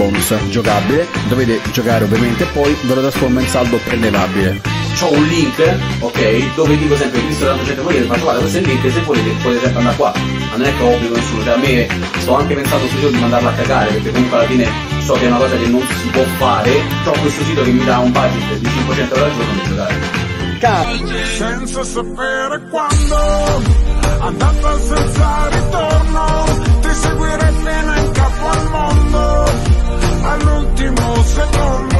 bonus giocabile, dovete giocare ovviamente poi ve lo trasformo in saldo prelevabile. C'ho un link, ok, dove dico sempre che sto dando 100 euro, faccio guarda questo è il link, se volete potete sempre andare qua, ma non è che obbligo nessuno, cioè a me sto anche pensando su di mandarla a cagare, perché comunque alla fine so che è una cosa che non si può fare, C'ho questo sito che mi dà un budget di 500 euro al giorno per giocare. Senza sapere quando, andata senza ritorno, ti seguirei fino in capo al mondo. دیدی موسیقی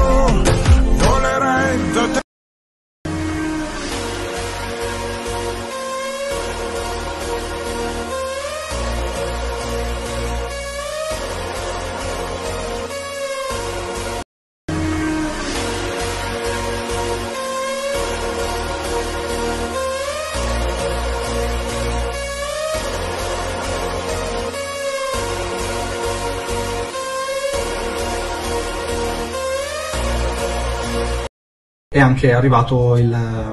è anche arrivato il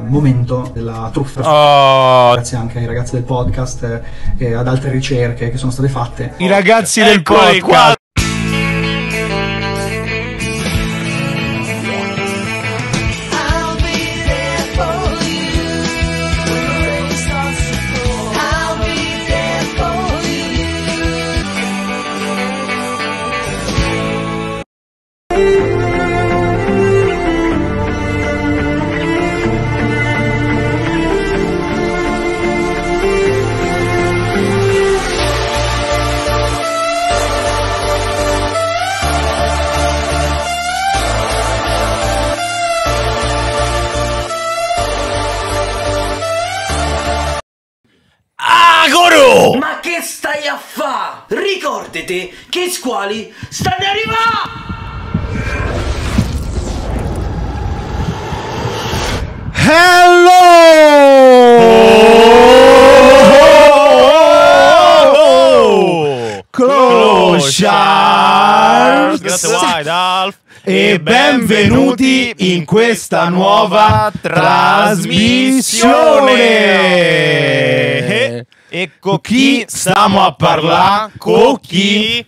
momento della truffa. Oh. Grazie anche ai ragazzi del podcast eh, e ad altre ricerche che sono state fatte. I ragazzi del Eccoli podcast. benvenuti in questa nuova trasmissione. Eh, e con chi stiamo a parlare? Con chi?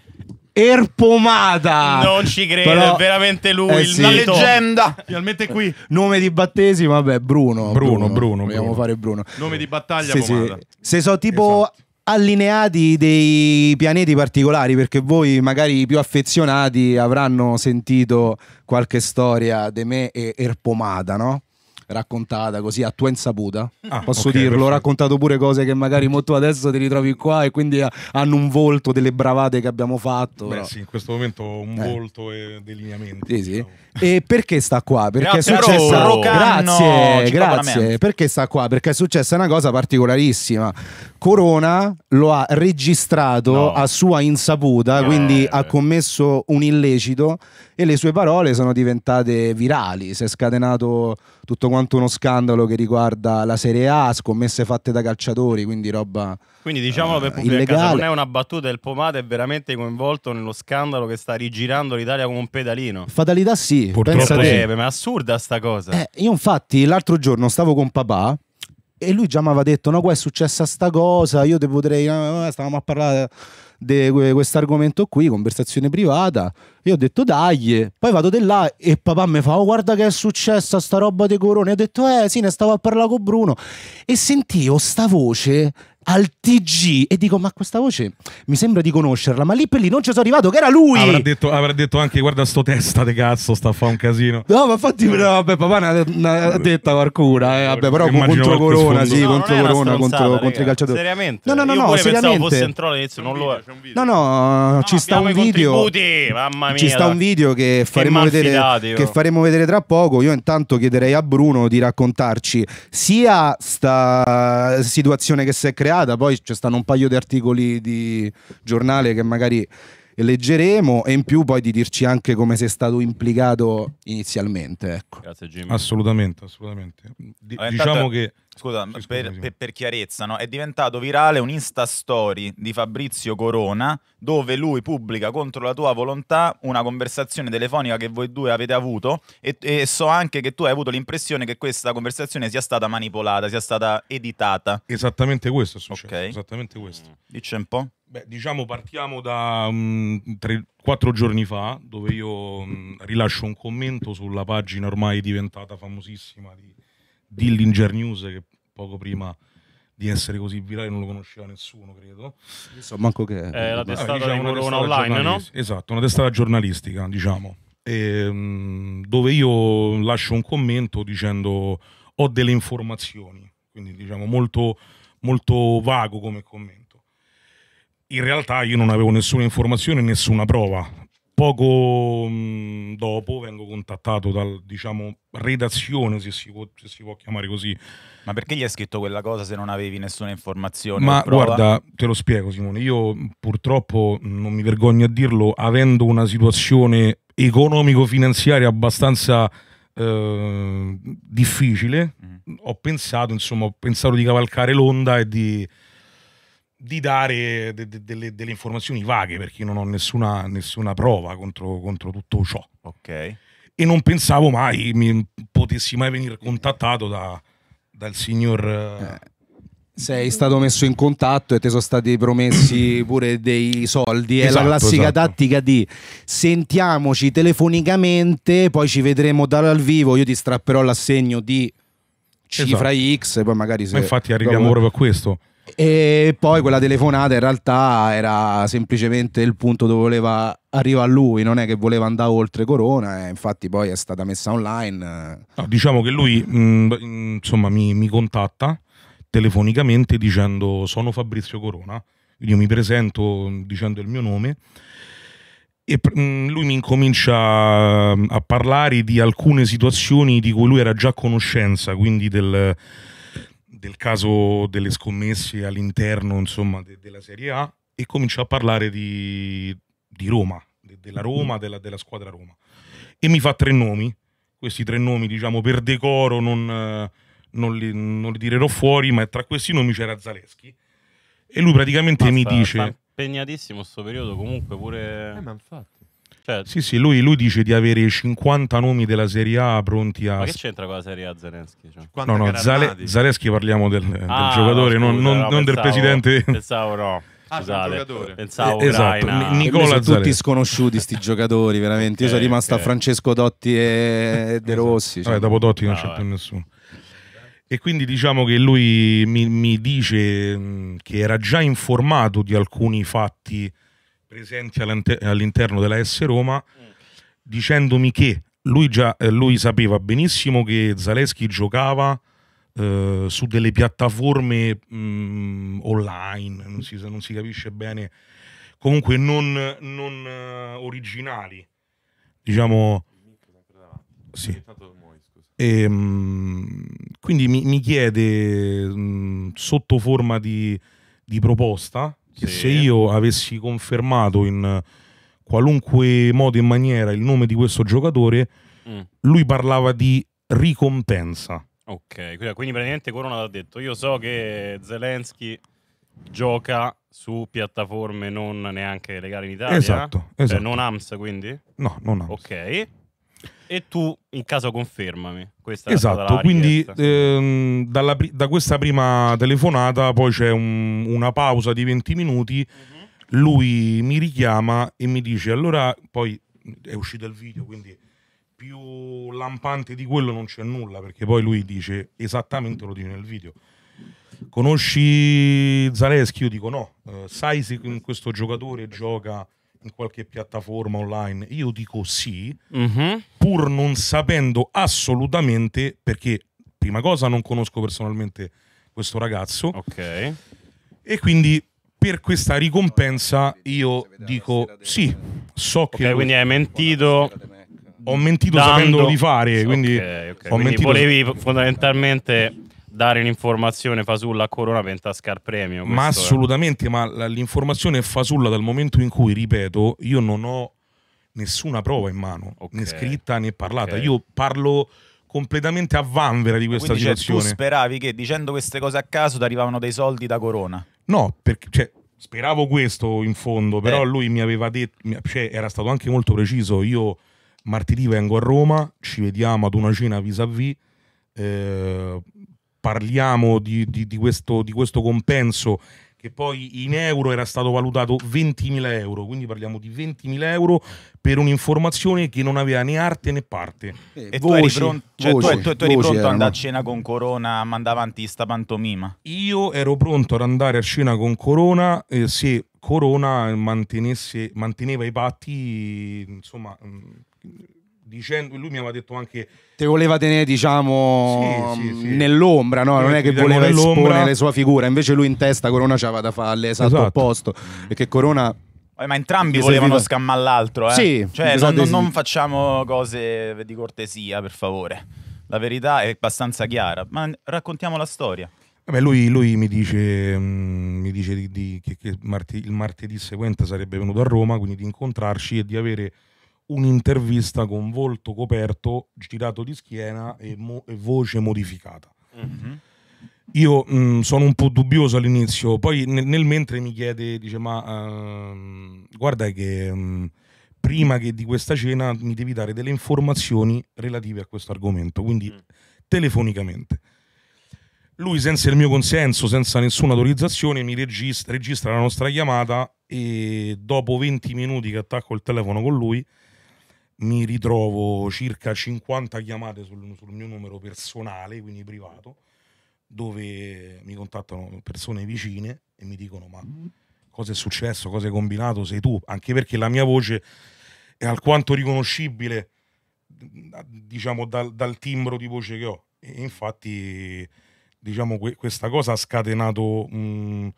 Erpomata. Non ci credo, Però, è veramente lui, eh sì. la leggenda. Finalmente qui. Nome di battesimo, vabbè, Bruno. Bruno, Bruno. Bruno, fare Bruno. Nome di battaglia, sì, pomata. sì. Se so tipo esatto allineati dei pianeti particolari, perché voi magari i più affezionati avranno sentito qualche storia di me e Erpomada, no? raccontata così a tua insaputa. Ah, Posso okay, dirlo, ho raccontato pure cose che magari molto adesso ti ritrovi qua e quindi ah, hanno un volto delle bravate che abbiamo fatto. Beh, però. sì, in questo momento un eh. volto e dei lineamenti. Sì, diciamo. sì. E perché sta qua? Perché grazie, è successa Ro, Grazie, grazie. Perché sta qua? Perché è successa una cosa particolarissima. Corona lo ha registrato no. a sua insaputa, no. Eh. quindi ha commesso un illecito e le sue parole sono diventate virali. Si è scatenato tutto quanto uno scandalo che riguarda la Serie A, scommesse fatte da calciatori, quindi roba. Quindi diciamolo uh, per eh, pubblico non è una battuta, il Pomate è veramente coinvolto nello scandalo che sta rigirando l'Italia come un pedalino. Fatalità sì, sì, purtroppo breve, eh, ma è assurda sta cosa. Eh, io infatti l'altro giorno stavo con papà e lui già mi aveva detto no qua è successa sta cosa, io te potrei, eh, eh, stavamo a parlare di questo argomento qui, conversazione privata, io ho detto dai, poi vado di là e papà mi fa oh, guarda che è successa sta roba dei corone, ho detto eh sì ne stavo a parlare con Bruno e sentivo sta voce al TG e dico ma questa voce mi sembra di conoscerla ma lì per lì non ci sono arrivato che era lui avrà detto, avrà detto anche guarda sto testa de cazzo sta a fare un casino no ma infatti no, eh. vabbè papà ne ha detta qualcuna eh, vabbè, però Immagino contro Corona sì no, contro Corona contro, contro i calciatori seriamente no no no, no seriamente fosse entrato all'inizio non lo è no no, no ci sta un video mamma mia, ci sta un video che faremo, che vedere, oh. che faremo vedere tra poco io intanto chiederei a Bruno di raccontarci sia sta situazione che si è creata puntata, poi ci stanno un paio di articoli di giornale che magari leggeremo e in più poi di dirci anche come sei stato implicato inizialmente. Ecco. Grazie Jimmy. Assolutamente, assolutamente. D- allora, diciamo intanto... che scusa, sì, per, per, per, chiarezza, no? è diventato virale un Insta Story di Fabrizio Corona dove lui pubblica contro la tua volontà una conversazione telefonica che voi due avete avuto e, e so anche che tu hai avuto l'impressione che questa conversazione sia stata manipolata, sia stata editata. Esattamente questo è successo. Okay. Esattamente questo. Mm. Dice un po'. Beh, diciamo partiamo da um, tre, quattro giorni fa dove io um, rilascio un commento sulla pagina ormai diventata famosissima di Dillinger News che poco prima di essere così virale non lo conosceva nessuno, credo. Insomma, manco che... È eh, la testata Vabbè, diciamo, una testata online, no? Esatto, una testata giornalistica, diciamo, e, ehm, dove io lascio un commento dicendo ho delle informazioni, quindi diciamo molto, molto vago come commento. In realtà io non avevo nessuna informazione, nessuna prova, Poco mh, mm, dopo vengo contattato dal, diciamo, redazione, se si, può, se si, può, chiamare così. Ma perché gli hai scritto quella cosa se non avevi nessuna informazione? Ma guarda, te lo spiego Simone, io purtroppo, non mi vergogno a dirlo, avendo una situazione economico-finanziaria abbastanza eh, difficile, mm. ho pensato, insomma, ho pensato di cavalcare l'onda e di di dare de, de, de, delle informazioni vaghe perché non ho nessuna, nessuna prova contro, contro, tutto ciò. Ok. E non pensavo mai mi, potessi mai venire contattato da, dal signor... Eh, eh, sei stato messo in contatto e ti sono stati promessi pure dei soldi. È esatto, la classica esatto. tattica di sentiamoci telefonicamente, poi ci vedremo dal vivo. Io ti strapperò l'assegno di cifra esatto. X, poi magari se. Ma infatti, arriviamo proprio a questo. E poi quella telefonata in realtà era semplicemente il punto dove voleva arrivare a lui, non è che voleva andare oltre Corona, eh, infatti poi è stata messa online. Eh. No, diciamo che lui mh, mm, insomma, mi, mi, contatta telefonicamente dicendo sono Fabrizio Corona, io mi presento dicendo il mio nome e mh, mm, lui mi incomincia mm, a parlare di alcune situazioni di cui lui era già a conoscenza, quindi del del caso delle scommesse all'interno insomma, de- della Serie A e cominciò a parlare di, di Roma, de- della Roma, mm-hmm. della, della, squadra Roma. E mi fa tre nomi, questi tre nomi diciamo per decoro non, non, li, non li tirerò fuori, ma tra questi nomi c'era Zaleschi. E lui praticamente Basta, mi dice... Sta impegnatissimo questo periodo comunque pure... Eh, ma infatti Certo. Sì, sì, lui, lui, dice di avere 50 nomi della Serie A pronti a... Ma che c'entra con la Serie A Zaleschi? Cioè? No, no, Zale... Zaleschi parliamo del, del ah, giocatore, no, scusa, non, no, non pensavo, del presidente. Pensavo no. Ah, scusate, ah, pensavo eh, esatto. N- Nicola tutti sconosciuti sti giocatori, veramente. Io sono eh, rimasto okay. a eh. Francesco Dotti e De esatto. Rossi. Cioè. Vabbè, dopo Dotti non c'è vabbè. più eh. nessuno. E quindi diciamo che lui mi, mi dice mm, che era già informato di alcuni fatti presenti all'interno della S Roma dicendomi che lui, già, eh, lui sapeva benissimo che Zaleschi giocava eh, su delle piattaforme mh, mm, online, non si, non si, capisce bene, comunque non, non uh, originali. Diciamo... Sì. E, ehm, mh, quindi mi, mi chiede mh, mm, sotto forma di, di proposta che sì. se io avessi confermato in qualunque modo e maniera il nome di questo giocatore, mm. lui parlava di ricompensa. Ok, quindi praticamente Corona ha detto, io so che Zelensky gioca su piattaforme non neanche legali in Italia. Esatto, cioè esatto. Cioè, non AMS quindi? No, non AMS. Ok. E tu, in caso, confermami. Questa esatto, quindi ehm, dalla, da questa prima telefonata poi c'è un, una pausa di 20 minuti. Mm-hmm. Lui mi richiama e mi dice, allora, poi è uscito il video, quindi più lampante di quello non c'è nulla, perché poi lui dice esattamente lo dice nel video. Conosci Zaleschi? Io dico no. Eh, sai se questo giocatore gioca in qualche piattaforma online? Io dico sì, mm-hmm. pur non sapendo assolutamente, perché prima cosa non conosco personalmente questo ragazzo. Ok. E quindi per questa ricompensa io dico sì, so che... quindi hai mentito ho mentito dando... sapendolo di fare, quindi, okay, okay. Quindi mentito... volevi fondamentalmente dare un'informazione fasulla a Corona per intascar premio. Ma assolutamente, è. ma l'informazione è fasulla dal momento in cui, ripeto, io non ho nessuna prova in mano, okay. né scritta né parlata. Okay. Io parlo completamente a vanvera di questa Quindi, situazione. Cioè, tu speravi che dicendo queste cose a caso ti arrivavano dei soldi da Corona? No, perché cioè, speravo questo in fondo, però eh. lui mi aveva detto, cioè, era stato anche molto preciso, io martedì vengo a Roma, ci vediamo ad una cena vis-à-vis, eh, parliamo di, di, di, questo, di questo compenso che poi in euro era stato valutato 20.000 euro, quindi parliamo di 20.000 euro per un'informazione che non aveva né arte né parte. Eh, e voci, cioè, tu eri, pronto, cioè, andare a cena con Corona a mandare avanti sta pantomima? Io ero pronto ad andare a cena con Corona eh, se Corona manteneva i patti, insomma... Mh, mm, dicendo, lui mi aveva detto anche... Te voleva tenere, diciamo, sì, sì, sì. nell'ombra, no? Non è che voleva esporre la sua figura, invece lui in testa Corona c'aveva da fare l'esatto esatto. opposto, perché Corona... ma entrambi volevano serviva... scammare l'altro, eh? Sì, cioè, esatto, non, non facciamo cose di cortesia, per favore. La verità è abbastanza chiara, ma raccontiamo la storia. Vabbè, eh lui, lui, mi dice, mm, mi dice di, di, che, che martedì, il martedì seguente sarebbe venuto a Roma, quindi di incontrarci e di avere un'intervista con volto coperto, girato di schiena e, mo- e voce modificata. Mm-hmm. Io mh, mm, sono un po' dubbioso all'inizio, poi nel, nel mentre mi chiede, dice ma uh, guarda che mh, mm, prima che di questa cena mi devi dare delle informazioni relative a questo argomento, quindi mm. telefonicamente. Lui senza il mio consenso, senza nessuna autorizzazione, mi registra, registra la nostra chiamata e dopo 20 minuti che attacco il telefono con lui, mi ritrovo circa 50 chiamate sul, sul mio numero personale, quindi privato, dove mi contattano persone vicine e mi dicono ma mm-hmm. cosa è successo, cosa hai combinato, sei tu, anche perché la mia voce è alquanto riconoscibile, diciamo, dal, dal timbro di voce che ho. E infatti, diciamo, que- questa cosa ha scatenato un,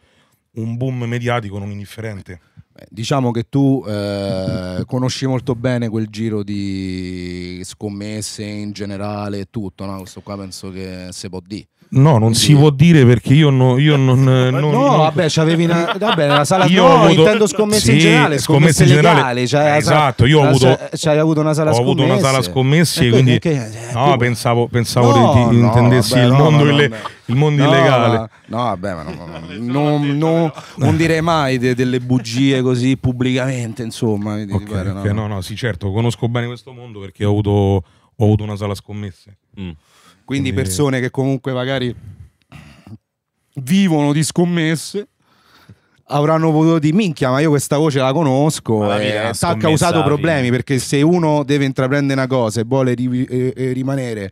un boom mediatico non indifferente. Diciamo che tu eh, conosci molto bene quel giro di scommesse in generale e tutto, no? Questo qua penso che si può dire. No, non si può dire perché io, no, io non, eh, non, No, eh, non... vabbè, c'avevi una. Vabbè, la sala io no, avuto... intendo scommesse sì, in generale, scommesse, scommesse legali, generale. Cioè, esatto, io ho avuto. C'hai avuto una sala scommesse. Ho avuto una sala scommesse, quindi. Perché... No, pensavo, pensavo no, ti, intendessi vabbè, il mondo, no, il, il mondo illegale. No, vabbè, ma non, non, non direi mai de, delle bugie così pubblicamente, insomma. Okay, dico, okay, no, no, sì, certo, conosco bene questo mondo perché ho avuto, ho avuto una sala scommesse. Mm. Quindi persone che comunque magari vivono di scommesse avranno potuto dire minchia ma io questa voce la conosco la e ha causato problemi perché se uno deve intraprendere una cosa e vuole ri e rimanere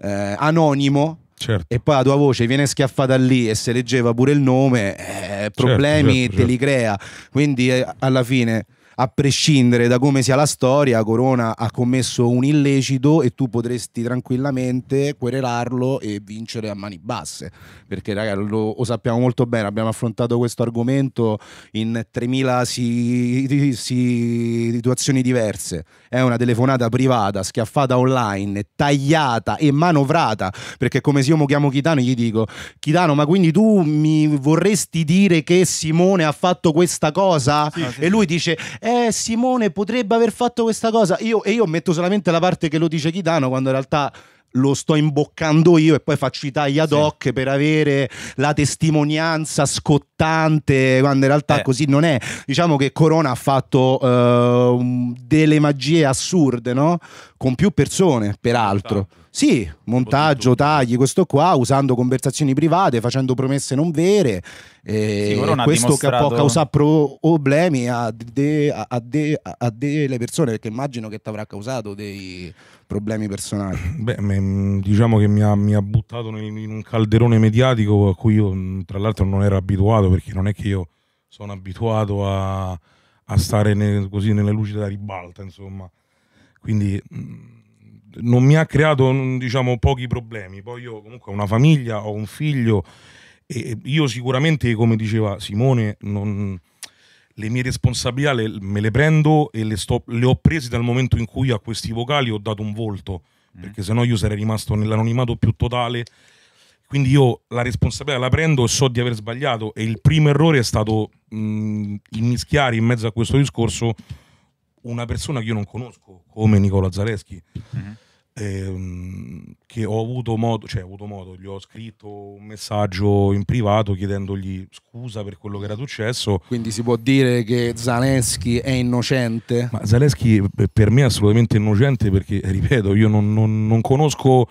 eh, anonimo certo. e poi la tua voce viene schiaffata lì e se leggeva pure il nome eh, certo, problemi certo, certo, te li certo. crea quindi eh, alla fine a prescindere da come sia la storia, Corona ha commesso un illecito e tu potresti tranquillamente querelarlo e vincere a mani basse. Perché, ragazzi, lo, lo, sappiamo molto bene, abbiamo affrontato questo argomento in 3000 si, si, situazioni diverse. È una telefonata privata, schiaffata online, tagliata e manovrata. Perché, come se io mi chiamo Chitano, gli dico: Chitano, ma quindi tu mi vorresti dire che Simone ha fatto questa cosa? Sì, e lui dice: eh Simone potrebbe aver fatto questa cosa, io, e io metto solamente la parte che lo dice Chitano quando in realtà lo sto imboccando io e poi faccio i tagli ad hoc sì. per avere la testimonianza scottante quando in realtà eh. così non è diciamo che Corona ha fatto uh, delle magie assurde no? con più persone peraltro esatto sì, montaggio, tagli, questo qua, usando conversazioni private, facendo promesse non vere. Eh, e questo dimostrato... può causare problemi a, de, a, de, a delle persone, perché immagino che ti avrà causato dei problemi personali. Beh, mm, diciamo che mi ha, mi ha, buttato in un calderone mediatico a cui io, mm, tra l'altro, non ero abituato, perché non è che io sono abituato a, a stare nel, così nelle luci della ribalta, insomma. Quindi mm, non mi ha creato mm, diciamo, pochi problemi. Poi io comunque ho una famiglia, ho un figlio e io sicuramente, come diceva Simone, non, le mie responsabilità le, me le prendo e le, sto, le, ho prese dal momento in cui a questi vocali ho dato un volto, mm. perché sennò io sarei rimasto nell'anonimato più totale. Quindi io la responsabilità la prendo e so di aver sbagliato e il primo errore è stato mh, mm, immischiare in mezzo a questo discorso una persona che io non conosco, come Nicola Zaleschi. Mm-hmm ehm, che ho avuto modo, cioè ho avuto modo, gli ho scritto un messaggio in privato chiedendogli scusa per quello che era successo. Quindi si può dire che Zaleschi è innocente? Ma Zaleschi eh, per me è assolutamente innocente perché, ripeto, io non, non, non conosco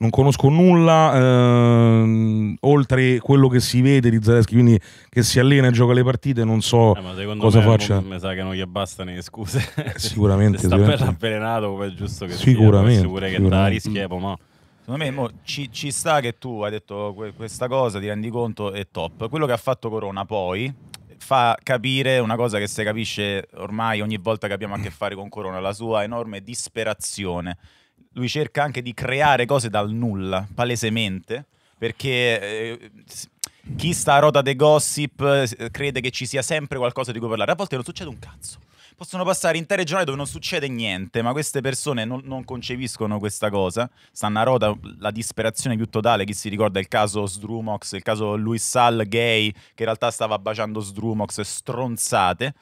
non conosco nulla ehm, oltre quello che si vede di Zaleschi, quindi che si allena e gioca le partite, non so eh, cosa me, faccia. Mi sa che non gli bastano le scuse. Eh, sicuramente. sicuramente. sta sicuramente. per avvelenato è giusto che sicuramente, sia, pure sicuramente. che da rischiepo, ma... Secondo me mo, ci, ci, sta che tu hai detto que questa cosa, ti rendi conto, è top. Quello che ha fatto Corona poi fa capire una cosa che si capisce ormai ogni volta che abbiamo a che fare con Corona, la sua enorme disperazione lui cerca anche di creare cose dal nulla, palesemente, perché eh, chi sta a rota dei gossip eh, crede che ci sia sempre qualcosa di cui parlare. A volte non succede un cazzo. Possono passare intere giornate dove non succede niente, ma queste persone non, non concepiscono questa cosa. Stanno a rota la disperazione più totale. Chi si ricorda il caso Sdrumox, il caso Luis Sal gay, che in realtà stava baciando Sdrumox, stronzate.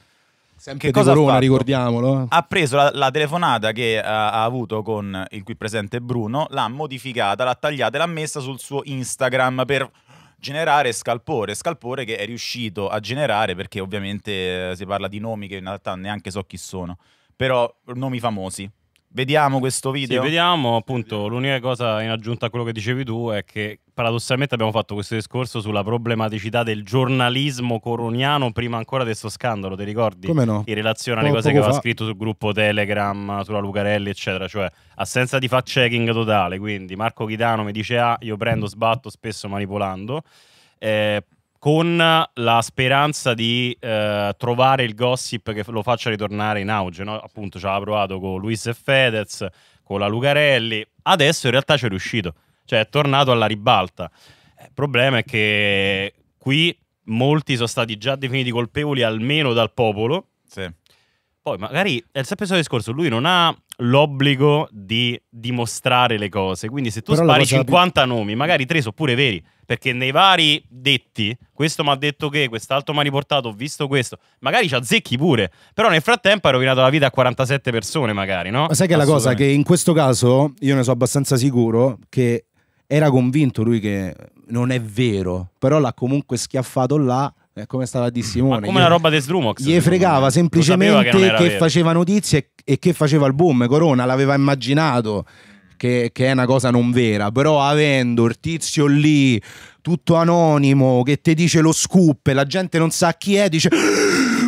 Sempre che cosa Corona, ricordiamolo. Ha preso la, la telefonata che uh, ha avuto con il qui presente Bruno, l'ha modificata, l'ha tagliata e l'ha messa sul suo Instagram per generare scalpore, scalpore che è riuscito a generare perché ovviamente eh, si parla di nomi che in realtà neanche so chi sono, però nomi famosi. Vediamo questo video. Sì, vediamo appunto. L'unica cosa in aggiunta a quello che dicevi tu è che paradossalmente abbiamo fatto questo discorso sulla problematicità del giornalismo coroniano prima ancora di questo scandalo, ti ricordi? Come no? In relazione alle cose che aveva fa... scritto sul gruppo Telegram, sulla Lucarelli, eccetera, cioè assenza di fact checking totale, quindi Marco Chitano mi dice A, ah, io prendo, sbatto, spesso manipolando. Eh, con la speranza di eh, trovare il gossip che lo faccia ritornare in auge. No? Appunto, ci aveva provato con Luis e Fedez, con la Lucarelli. Adesso in realtà ci è riuscito, cioè è tornato alla ribalta. Il problema è che qui molti sono stati già definiti colpevoli almeno dal popolo. Sì. Poi magari è sempre il solito discorso, lui non ha l'obbligo di dimostrare le cose. Quindi se tu Però spari 50 più... nomi, magari tre sono pure veri, perché nei vari detti, questo mi ha detto che, quest'altro mi ha riportato, ho visto questo, magari ci azzecchi pure. Però nel frattempo hai rovinato la vita a 47 persone, magari, no? Ma sai che la cosa che in questo caso io ne sono abbastanza sicuro che era convinto lui che non è vero, però l'ha comunque schiaffato là è come stava di mm. Simone. Ma come gli, la roba di Strumox. Gli fregava semplicemente che, che faceva notizie e che faceva il boom. Corona l'aveva immaginato. Che, che, è una cosa non vera, però avendo il tizio lì, tutto anonimo, che ti dice lo scoop e la gente non sa chi è, dice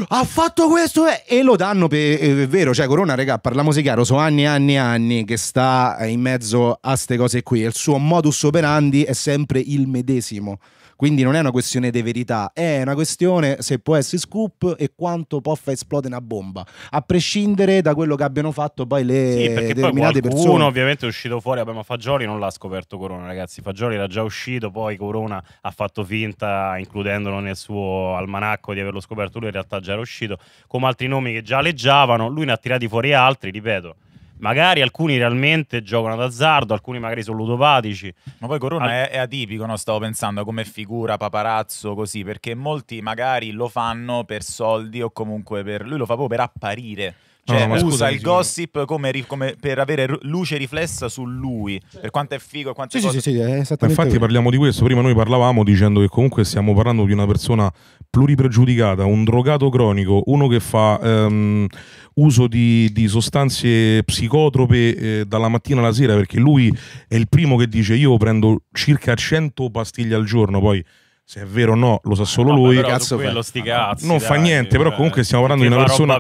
ah, ha fatto questo eh? e lo danno per eh, è vero, cioè Corona, regà, parliamoci chiaro, sono anni e anni e anni che sta in mezzo a queste cose qui, il suo modus operandi è sempre il medesimo. Quindi non è una questione di verità, è una questione se può essere scoop e quanto può far esplodere una bomba, a prescindere da quello che abbiano fatto poi le sì, perché determinate poi qualcuno, persone. ovviamente è uscito fuori, abbiamo Fagioli non l'ha scoperto Corona, ragazzi, Fagioli era già uscito, poi Corona ha fatto finta includendolo nel suo almanacco di averlo scoperto lui, in realtà già era uscito, come altri nomi che già leggiavano, lui ne ha tirati fuori altri, ripeto magari alcuni realmente giocano d'azzardo, alcuni magari sono ludopatici. Ma poi Corona Al... è, è, atipico, no? stavo pensando come figura paparazzo così, perché molti magari lo fanno per soldi o comunque per... lui lo fa proprio per apparire. Cioè, no, no, usa il gossip come, come per avere luce riflessa su lui, per quanto è figo e quante sì, cose... Sì, sì, sì infatti lui. parliamo di questo, prima noi parlavamo dicendo che comunque stiamo parlando di una persona pluripregiudicata, un drogato cronico, uno che fa ehm, uso di, di, sostanze psicotrope eh, dalla mattina alla sera, perché lui è il primo che dice io prendo circa 100 pastiglie al giorno, poi se è vero o no lo sa solo no, lui cazzo quello, cazzi, non dai, fa niente però comunque stiamo parlando di una persona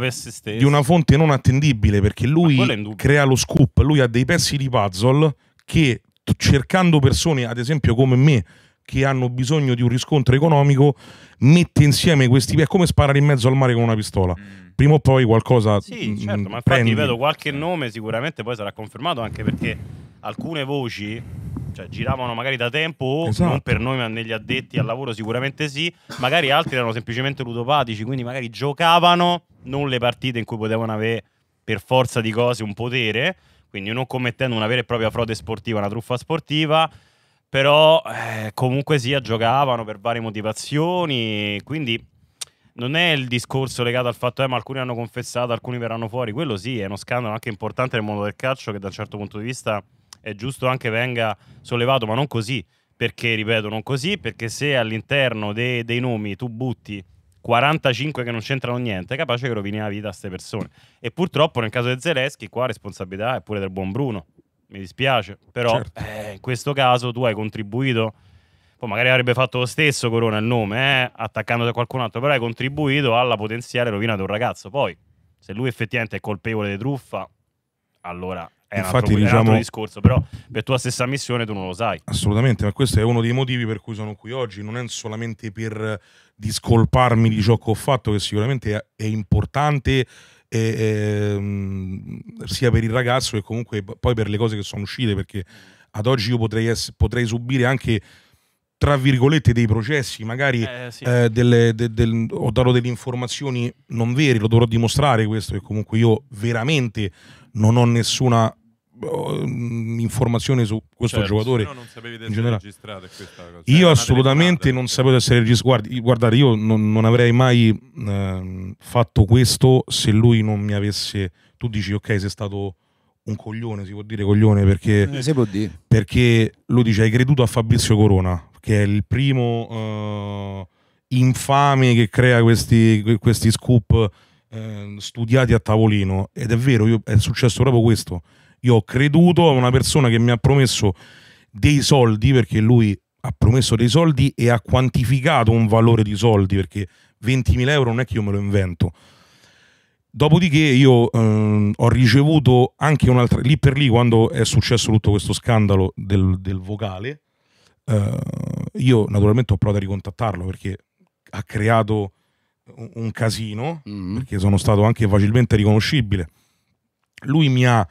di una fonte non attendibile perché lui crea lo scoop lui ha dei pezzi di puzzle che cercando persone ad esempio come me che hanno bisogno di un riscontro economico mette insieme questi pezzi. è come sparare in mezzo al mare con una pistola mm. prima o poi qualcosa sì mm, certo mh, ma infatti prendi. vedo qualche nome sicuramente poi sarà confermato anche perché alcune voci cioè, giravano magari da tempo, esatto. non per noi, ma negli addetti al lavoro sicuramente sì. Magari altri erano semplicemente ludopatici, quindi magari giocavano non le partite in cui potevano avere per forza di cose un potere, quindi non commettendo una vera e propria frode sportiva, una truffa sportiva. Però eh, comunque sia, giocavano per varie motivazioni, quindi non è il discorso legato al fatto che eh, alcuni hanno confessato, alcuni verranno fuori, quello sì, è uno scandalo anche importante nel mondo del calcio che da un certo punto di vista è giusto anche venga sollevato, ma non così. Perché, ripeto, non così? Perché se all'interno dei, dei nomi tu butti 45 che non c'entrano niente, è capace che rovini la vita a queste persone. E purtroppo nel caso di Zeleschi, qua responsabilità è pure del buon Bruno. Mi dispiace, però certo. eh, in questo caso tu hai contribuito. Poi magari avrebbe fatto lo stesso Corona il nome, eh, attaccando da qualcun altro, però hai contribuito alla potenziale rovina di un ragazzo. Poi, se lui effettivamente è colpevole di truffa, allora è Infatti, altro, diciamo, un altro discorso, però per tua stessa missione tu non lo sai. Assolutamente, ma questo è uno dei motivi per cui sono qui oggi, non è solamente per discolparmi di ciò che ho fatto, che sicuramente è, è importante e, e, ehm, sia per il ragazzo che comunque poi per le cose che sono uscite, perché ad oggi io potrei, essere, potrei subire anche tra virgolette dei processi, magari eh, sì. eh, delle, de, del, ho dato delle informazioni non vere, lo dovrò dimostrare questo, che comunque io veramente non ho nessuna Mm, informazione su questo certo, giocatore. No, non sapevi di essere registrato questa cosa. Io Era assolutamente non sapevo di essere registrato. Guardate, io non, non avrei mai eh, fatto questo se lui non mi avesse. Tu dici, ok, sei stato un coglione, si può dire coglione perché, eh, si può dire. perché lui dice hai creduto a Fabrizio Corona, che è il primo eh, infame che crea questi, questi scoop ehm, studiati a tavolino. Ed è vero, io, è successo proprio questo io ho creduto a una persona che mi ha promesso dei soldi perché lui ha promesso dei soldi e ha quantificato un valore di soldi perché 20.000 euro non è che io me lo invento. Dopodiché io ehm, ho ricevuto anche un'altra, lì per lì quando è successo tutto questo scandalo del, del vocale, eh, io naturalmente ho provato a ricontattarlo perché ha creato un, un casino, mm. perché sono stato anche facilmente riconoscibile. Lui mi ha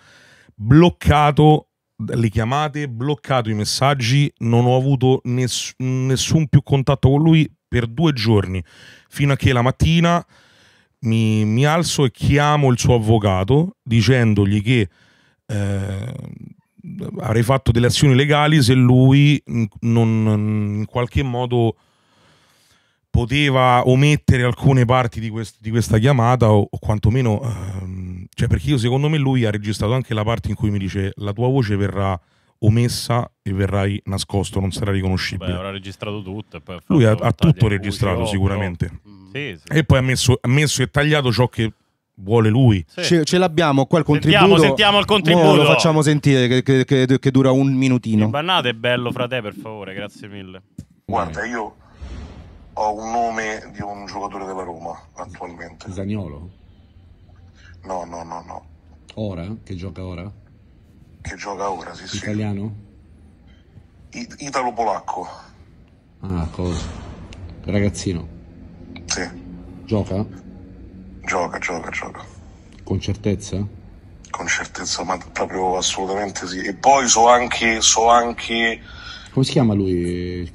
bloccato le chiamate, bloccato i messaggi, non ho avuto ness nessun più contatto con lui per due giorni, fino a che la mattina mi, mi alzo e chiamo il suo avvocato dicendogli che eh, avrei fatto delle azioni legali se lui non, in qualche modo poteva omettere alcune parti di, quest di questa chiamata o, o quantomeno... Eh, cioè, perché io secondo me lui ha registrato anche la parte in cui mi dice la tua voce verrà omessa e verrai nascosto, non sarà riconoscibile. Beh, avrà registrato tutto. E poi ha lui ha, ha tutto registrato buci, sicuramente. Sì, sì. Mm. E poi ha messo, ha messo e tagliato ciò che vuole lui. Sì. Ce, ce, l'abbiamo qua il contributo. Sentiamo, sentiamo il contributo. lo facciamo sentire che, che, che, che dura un minutino. Bannate è bello, frate, per favore, grazie mille. Guarda, io ho un nome di un giocatore della Roma attualmente. Zagnolo? No, no, no, no. Ora? Che gioca ora? Che gioca ora, sì, Italiano? sì. Italiano? Italo-polacco. Ah, cosa? Ragazzino? Sì. Gioca? Gioca, gioca, gioca. Con certezza? Con certezza, ma proprio assolutamente sì. E poi so anche... So anche... Come si chiama lui?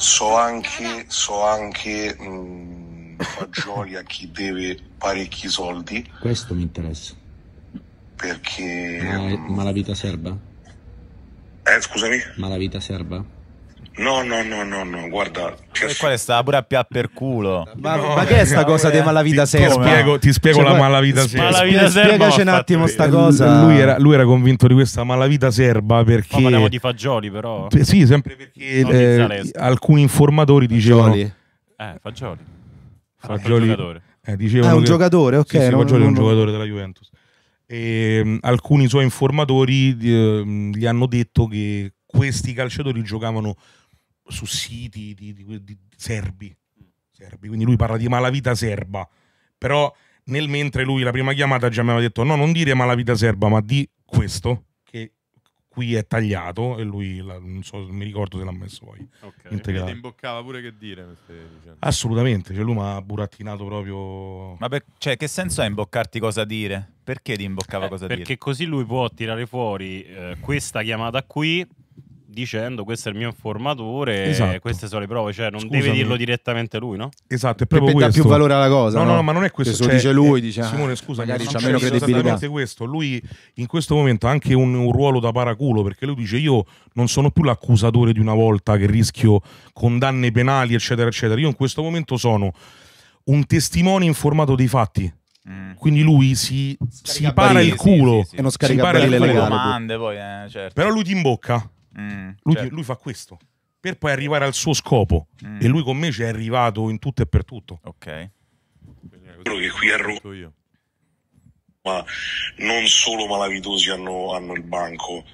so anche, so anche mh, mm, fa gioia a chi deve parecchi soldi. Questo mi interessa. Perché... Ma, mm, ma la vita serba? Eh, scusami? Ma la vita serba? No, no, no, no, no, guarda. E qua è sta pure a pia per culo. Ma, no, ma che è sta no, cosa no, eh. dei malavita ti, serba? Spiego, ti spiego cioè, la malavita serba. Malavita serba Spiegaci un attimo sta cosa. Lui era, lui era, convinto di questa malavita serba perché... Ma parliamo di fagioli però. Beh, sì, sempre perché eh, alcuni informatori dicevano... Fagioli. Eh, eh, fagioli. Fagioli. Fagioli. Eh, ah, un giocatore, ok. fagioli è un giocatore della Juventus. E, ehm, alcuni suoi informatori eh, gli hanno detto che questi calciatori giocavano su siti di, di, di serbi. serbi. Quindi lui parla di malavita serba. Però nel mentre lui la prima chiamata già mi aveva detto no, non dire malavita serba, ma di questo che qui è tagliato e lui la, non so, mi ricordo se l'ha messo poi. Ok, integrale. imboccava pure che dire. Assolutamente, cioè lui mi ha burattinato proprio... Ma per, cioè, che senso ha imboccarti cosa dire? Perché ti imboccava eh, cosa perché dire? Perché così lui può tirare fuori eh, questa chiamata qui dicendo questo è il mio informatore esatto. queste sono le prove, cioè non Scusami. deve dirlo direttamente lui, no? Esatto, è proprio per questo. dà più valore alla cosa. No, no, no ma non è questo. cioè, dice lui, eh, dice, ah, Simone, scusa, magari c'ha meno credibilità. questo, lui in questo momento ha anche un, un, ruolo da paraculo perché lui dice "Io non sono più l'accusatore di una volta che rischio condanne penali, eccetera, eccetera. Io in questo momento sono un testimone informato dei fatti". Mm. Quindi lui si, si para il culo sì, sì, sì. e non scarica le domande. Poi, eh, certo. Però lui ti imbocca Mm, lui, certo. lui, fa questo per poi arrivare al suo scopo. Mm. E lui con me ci è arrivato in tutto e per tutto. Ok. Quello che qui a Roma non solo malavitosi hanno, hanno il banco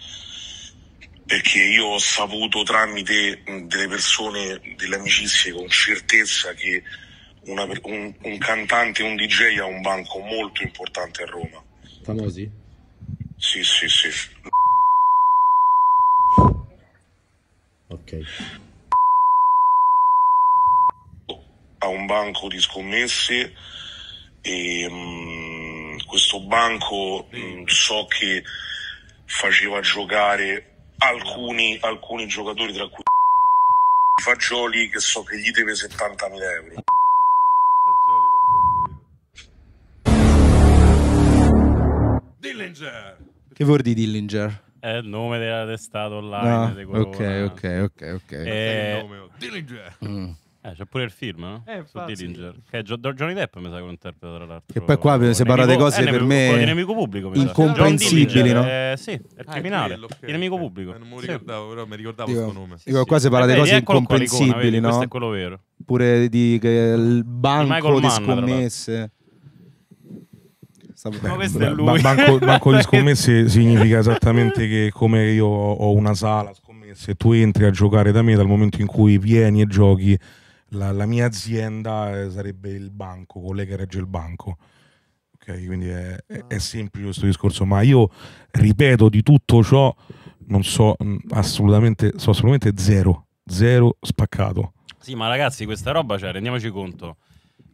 perché io ho saputo tramite mm, delle persone, delle amicizie con certezza che una, un, un, cantante, un DJ ha un banco molto importante a Roma. Famosi? Sì, sì, sì. Ok. A un banco di scommesse e mh, mm, questo banco mh, mm, so che faceva giocare alcuni, alcuni giocatori, tra cui Fagioli, che so che gli deve 70.000 euro. Dillinger! Che vuol di Dillinger? È il nome della testata online. No, ok, ok, ok, ok. Eh, e... Nome, oh, Dillinger. Mm. Eh, c'è pure il film, no? Eh, Su Dillinger. Che è Johnny Depp, mi sa, che interpreta tra l'altro. E poi qua si parla di cose eh, per me... nemico pubblico, Incomprensibili, no? Eh, sì, è ah, criminale. Il nemico pubblico. Eh, non mi ricordavo, però mi ricordavo questo nome. Dico, qua si parla di cose incomprensibili, no? Questo è quello vero. Pure di... il banco di scommesse sta ma questo è lui. Banco, banco di scommesse significa esattamente che come io ho una sala scommesse, tu entri a giocare da me dal momento in cui vieni e giochi, la, la mia azienda eh, sarebbe il banco, con che regge il banco. Ok, quindi è, è, è semplice questo discorso, ma io ripeto di tutto ciò non so mm, assolutamente, so assolutamente zero, zero spaccato. Sì, ma ragazzi, questa roba, cioè, rendiamoci conto.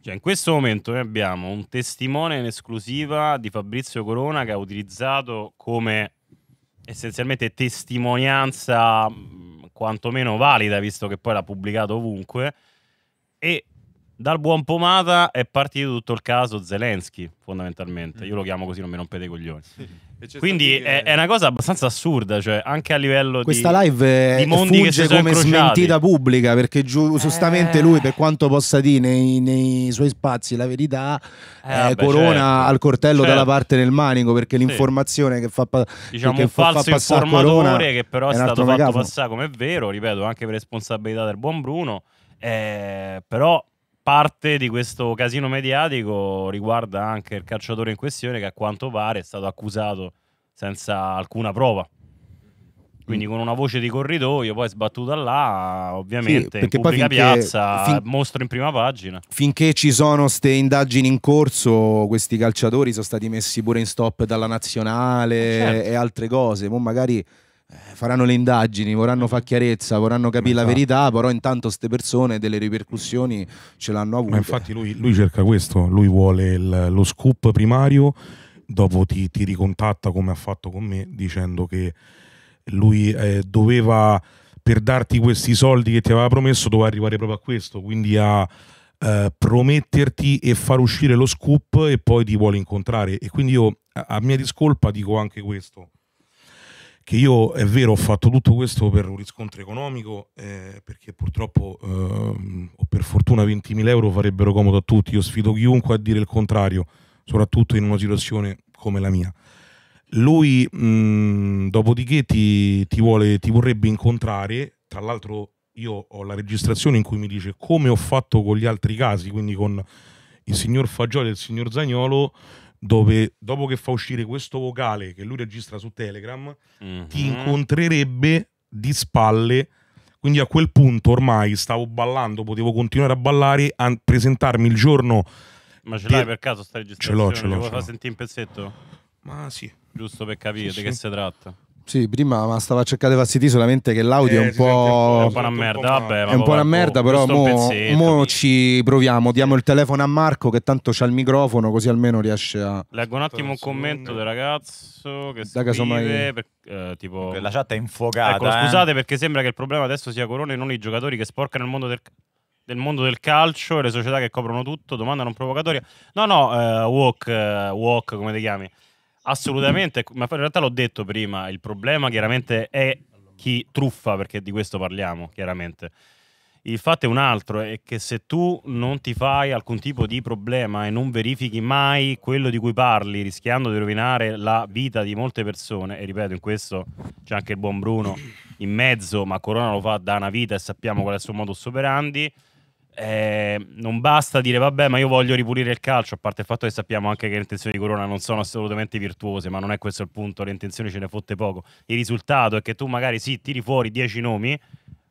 Cioè, in questo momento noi abbiamo un testimone in esclusiva di Fabrizio Corona che ha utilizzato come essenzialmente testimonianza mm, quantomeno valida, visto che poi l'ha pubblicato ovunque. E dal buon pomata è partito tutto il caso Zelensky, fondamentalmente. Mm. Io lo chiamo così, non mi rompete i coglioni. Quindi è, è, una cosa abbastanza assurda, cioè anche a livello Questa di, live di mondi che si come smentita pubblica, perché eh. giustamente eh. lui, per quanto possa dire nei, nei suoi spazi la verità, eh, eh vabbè, certo. corona certo. al cortello certo. dalla parte nel manico, perché sì. l'informazione che fa, diciamo, che un fa, falso fa passare corona che però è, è stato fatto passare come vero, ripeto, anche per responsabilità del buon Bruno, eh, però parte di questo casino mediatico riguarda anche il calciatore in questione che a quanto pare è stato accusato senza alcuna prova. Quindi mm. con una voce di corridoio, poi sbattuta là, ovviamente, sì, in pubblica finché, piazza, fin... mostro in prima pagina. Finché ci sono queste indagini in corso, questi calciatori sono stati messi pure in stop dalla nazionale eh, certo. e altre cose. Mo magari eh, faranno le indagini, vorranno fare chiarezza, vorranno capire la verità, però intanto queste persone delle ripercussioni ce l'hanno avuta. Ma infatti lui, lui, cerca questo, lui vuole il, lo scoop primario, dopo ti, ti, ricontatta come ha fatto con me dicendo che lui eh, doveva, per darti questi soldi che ti aveva promesso, doveva arrivare proprio a questo, quindi a... Eh, prometterti e far uscire lo scoop e poi ti vuole incontrare e quindi io a mia discolpa dico anche questo che io è vero ho fatto tutto questo per un riscontro economico eh, perché purtroppo eh, o per fortuna 20.000 euro farebbero comodo a tutti, io sfido chiunque a dire il contrario, soprattutto in una situazione come la mia. Lui mh, dopodiché ti, ti, vuole, ti vorrebbe incontrare, tra l'altro io ho la registrazione in cui mi dice come ho fatto con gli altri casi, quindi con il signor Fagioli e il signor Zagnolo dove dopo che fa uscire questo vocale che lui registra su Telegram, mm-hmm. ti incontrerebbe di spalle. Quindi a quel punto ormai stavo ballando, potevo continuare a ballare, a presentarmi il giorno. Ma ce l'hai de... per caso sta registrazione? Ce l'ho, ce l'ho. Ce l'ho. sentire un pezzetto? Ma sì. Giusto per capire sì, di sì. che si tratta. Sì, prima ma stava a cercare Vassiti solamente che l'audio eh, è un po'... un po' una merda, vabbè. È un po' una merda, però mo, mo ci proviamo. Diamo il telefono a Marco che tanto c'ha il microfono così almeno riesce a... Leggo un attimo un commento del ragazzo che da scrive... Per, eh, tipo... La chat è infuocata. Ecco, eh. scusate perché sembra che il problema adesso sia Corona e non i giocatori che sporcano il mondo del del mondo del calcio e le società che coprono tutto domanda non provocatoria. No, no, uh, walk, uh, walk, come ti chiami? Assolutamente, ecco, ma in realtà l'ho detto prima, il problema chiaramente è chi truffa, perché di questo parliamo, chiaramente. Il fatto è un altro, è che se tu non ti fai alcun tipo di problema e non verifichi mai quello di cui parli, rischiando di rovinare la vita di molte persone, e ripeto, in questo c'è anche il buon Bruno in mezzo, ma Corona lo fa da una vita e sappiamo qual è il suo modus operandi, eh, non basta dire vabbè ma io voglio ripulire il calcio a parte il fatto che sappiamo anche che le intenzioni di Corona non sono assolutamente virtuose ma non è questo il punto le intenzioni ce ne fotte poco il risultato è che tu magari sì tiri fuori 10 nomi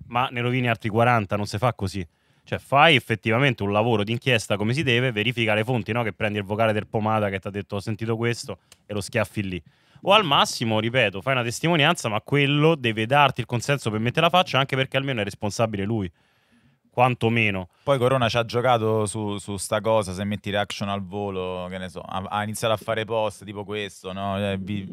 ma ne rovini altri 40 non si fa così cioè fai effettivamente un lavoro d'inchiesta come si deve verifica le fonti no? che prendi il vocale del pomata che ti ha detto ho sentito questo e lo schiaffi lì o al massimo, ripeto, fai una testimonianza, ma quello deve darti il consenso per mettere la faccia anche perché almeno è responsabile lui quantomeno. Poi Corona ci ha giocato su, su sta cosa, se metti reaction al volo, che ne so, ha, ha iniziato a fare post tipo questo, no? Eh, vi,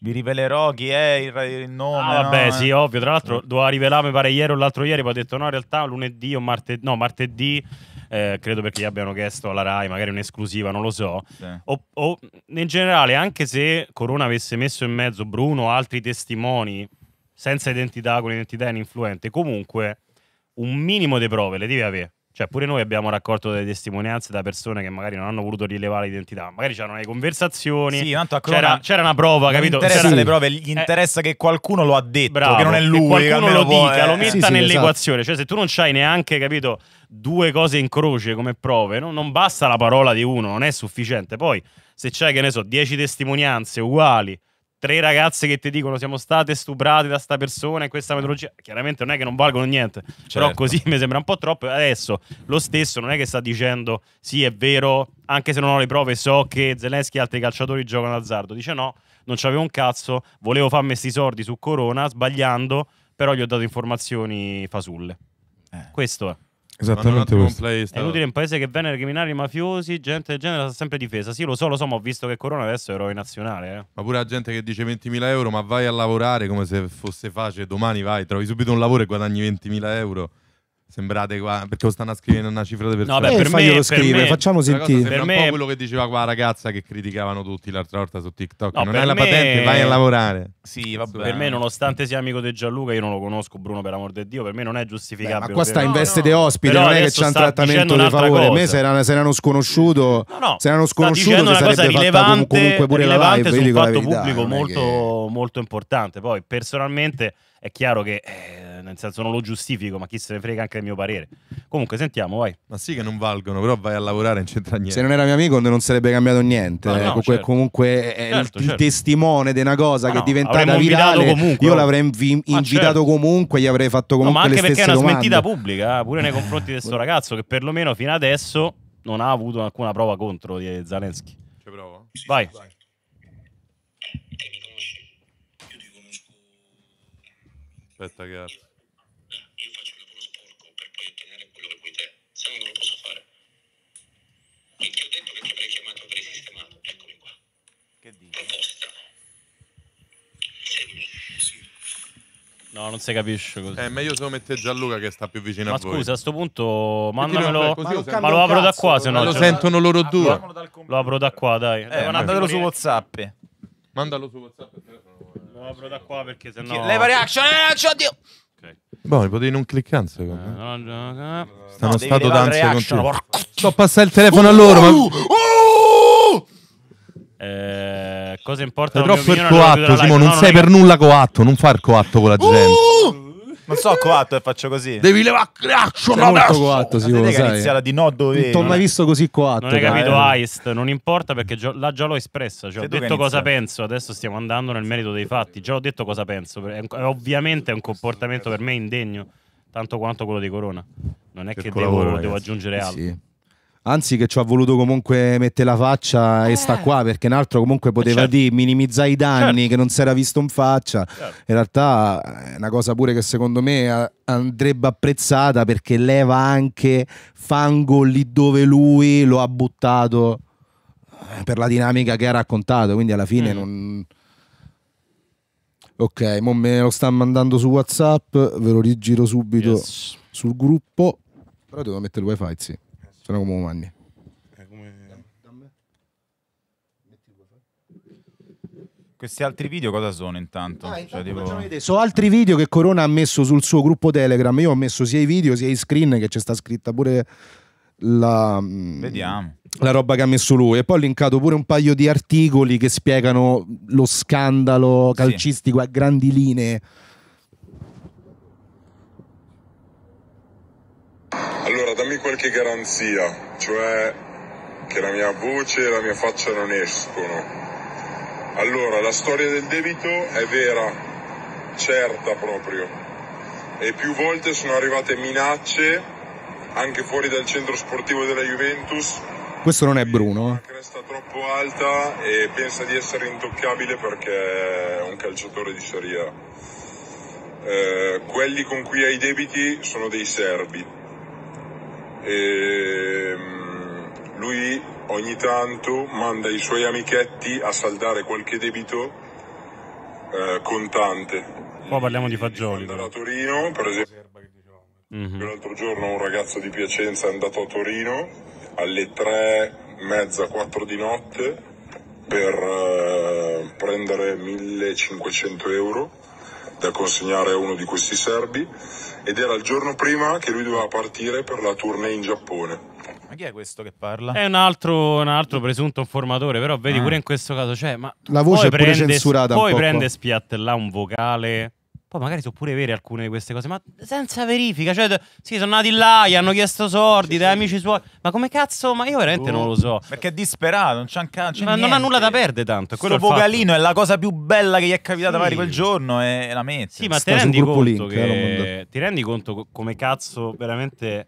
vi rivelerò chi è il, il nome. Ah, vabbè, no? sì, ovvio. Tra l'altro, doveva rivelare, mi pare, ieri o l'altro ieri. Poi ha detto, no, in realtà lunedì o martedì, no, martedì. Eh, credo perché gli abbiano chiesto alla Rai, magari un'esclusiva, non lo so. Sì. O, o, in generale, anche se Corona avesse messo in mezzo Bruno o altri testimoni senza identità, con identità influente, comunque un minimo di prove le devi avere. Cioè, pure noi abbiamo raccolto delle testimonianze da persone che magari non hanno voluto rilevare l'identità. Magari c'erano le conversazioni. Sì, tanto a c'era, c'era una prova, capito? Gli interessa sì. le prove, gli eh. interessa eh. che qualcuno lo ha detto, Bravo, che non è lui. Che qualcuno lo può, dica, eh. lo metta sì, sì, nell'equazione. Esatto. Cioè, se tu non c'hai neanche, capito, due cose in croce come prove, no? non basta la parola di uno, non è sufficiente. Poi, se c'hai, che ne so, dieci testimonianze uguali tre ragazze che ti dicono siamo state stuprate da sta persona e questa metodologia chiaramente non è che non valgono niente certo. però così mi sembra un po' troppo adesso lo stesso non è che sta dicendo sì è vero anche se non ho le prove so che Zelensky e altri calciatori giocano d'azzardo dice no non c'avevo un cazzo volevo farmi questi soldi su Corona sbagliando però gli ho dato informazioni fasulle eh. questo è Esattamente questo. Play, è inutile in un paese che venera criminali mafiosi, gente del genere sta sempre difesa. Sì, lo so, lo so, ma ho visto che Corona adesso è eroe nazionale. Eh. Ma pure la gente che dice 20.000 euro, ma vai a lavorare come se fosse facile, domani vai, trovi subito un lavoro e guadagni 20.000 euro. Sembrate qua perché lo stanno a scrivere una cifra di persone. No, beh, eh, me, lo scrive, facciamo sentire. Per me, un po' quello che diceva qua la ragazza che criticavano tutti l'altra volta su TikTok. No, non hai me... la patente, vai a lavorare. Sì, vabbè, per me, nonostante sia amico di Gianluca, io non lo conosco, Bruno, per amor di Dio, per me non è giustificabile. Beh, ma qua sta in veste no, di ospite, non è che c'è un trattamento di favore. Per me se erano, se erano sconosciuto, no, no, se erano sconosciuto, si sarebbe rilevante, comunque pure rilevante la live, su un fatto pubblico molto, molto importante. Poi, personalmente è chiaro che, eh, nel senso, non lo giustifico, ma chi se ne frega anche il mio parere. Comunque, sentiamo, vai. Ma sì che non valgono, però vai a lavorare, non c'entra niente. Se non era mio amico non sarebbe cambiato niente. Ah, no, ecco, certo. Comunque è eh, certo, il, certo. testimone di una cosa ah, che è diventata virale. Comunque, io l'avrei invi- certo. invitato comunque, gli avrei fatto comunque no, ma anche perché è una domande. smentita pubblica, eh, pure nei confronti di questo ragazzo che perlomeno fino adesso non ha avuto alcuna prova contro Zalensky. C'è prova? Vai. vai. Aspetta che apro. Io faccio il lavoro sporco per poi ottenere quello che vuoi te, se no non lo posso fare. E ti ho detto che ti avrei chiamato, avrei sistemato, eccomi qua. Che dici? Proposta. Segui. Sì. No, non si capisce così. È eh, meglio se lo mette Gianluca che sta più vicino ma a voi. Ma scusa, a sto punto mandamelo. Ma, lo, ma lo apro da qua, se no. Lo sentono loro due. Lo apro da qua, dai. Eh, dai mandatelo su WhatsApp. Mandalo su WhatsApp. Lo apro da qua perché sennò. Che- Leva reaction, eh, c'ho Dio! Boh, mi potevi non cliccare secondo me. Eh, no, no, no. Stanno devi stato levare con reaction, te. Sto a passare il telefono a uh, loro, ma uh, uh! Eh, cosa importa? sei troppo il coatto, Simo, non sei per nulla coatto, non il coatto con la gente. Non so coatto e eh, faccio così. Devi levare caccio, no, molto coatto, sì, lo sai. iniziala di no dove. Non ho mai visto così coatto. Non hai capito Heist, non importa perché già, già l'ho espressa, cioè, ho detto cosa penso, adesso stiamo andando nel merito dei fatti, già ho detto cosa penso, ovviamente è un comportamento per me indegno, tanto quanto quello di Corona. Non è che devo, devo aggiungere eh altro. Sì. Anzi, che ci ha voluto comunque mettere la faccia eh. e sta eh. qua perché un altro comunque poteva eh, certo. dire minimizzare i danni, certo. che non si era visto in faccia. Certo. In realtà è eh, una cosa pure che secondo me andrebbe apprezzata perché leva anche fango lì dove lui lo ha buttato per la dinamica che ha raccontato. Quindi alla fine mm. non. Ok, mo me lo sta mandando su WhatsApp, ve lo rigiro subito yes. sul gruppo. Però devo mettere il wifi, sì. Se come lo È eh, come... Questi altri video cosa sono intanto? Ah, cioè, intanto cioè, tipo... Sono altri video che Corona ha messo sul suo gruppo Telegram. Io ho messo sia i video sia i screen che c'è sta scritta pure la, mm, Vediamo. la roba che ha messo lui. E poi ho linkato pure un paio di articoli che spiegano lo scandalo calcistico sì. a grandi linee Allora dammi qualche garanzia, cioè che la mia voce e la mia faccia non escono. Allora, la storia del debito è vera, certa proprio. E più volte sono arrivate minacce anche fuori dal centro sportivo della Juventus. Questo non è Bruno. La cresta troppo alta e pensa di essere intoccabile perché è un calciatore di Serie A. Eh, quelli con cui hai debiti sono dei serbi e ehm, lui ogni tanto manda i suoi amichetti a saldare qualche debito eh, contante. Qua parliamo di fagioli. Andare a Torino, per esempio. Mhm. L'altro giorno un ragazzo di Piacenza è andato a Torino alle tre, mezza, quattro di notte per eh, prendere 1500 euro da consegnare a uno di questi serbi ed era il giorno prima che lui doveva partire per la tournée in Giappone. Ma chi è questo che parla? È un altro, un altro presunto informatore, però vedi ah. pure in questo caso c'è. Cioè, ma la voce è pure prende, censurata. Poi prende spiattellà un vocale poi magari sono pure vere alcune di queste cose, ma senza verifica. Cioè, sì, sono nati là, gli hanno chiesto soldi, dai amici suoi. Ma come cazzo? Ma io veramente uh, non lo so. Boh, perché è disperato, non c'è un cazzo. Ma niente. non ha nulla da perdere tanto. Quello Sto vocalino fatto. è la cosa più bella che gli è capitata sì. magari quel giorno e la metti. Sì, ma Sta eh, ti rendi, conto link, che, ti rendi conto come cazzo veramente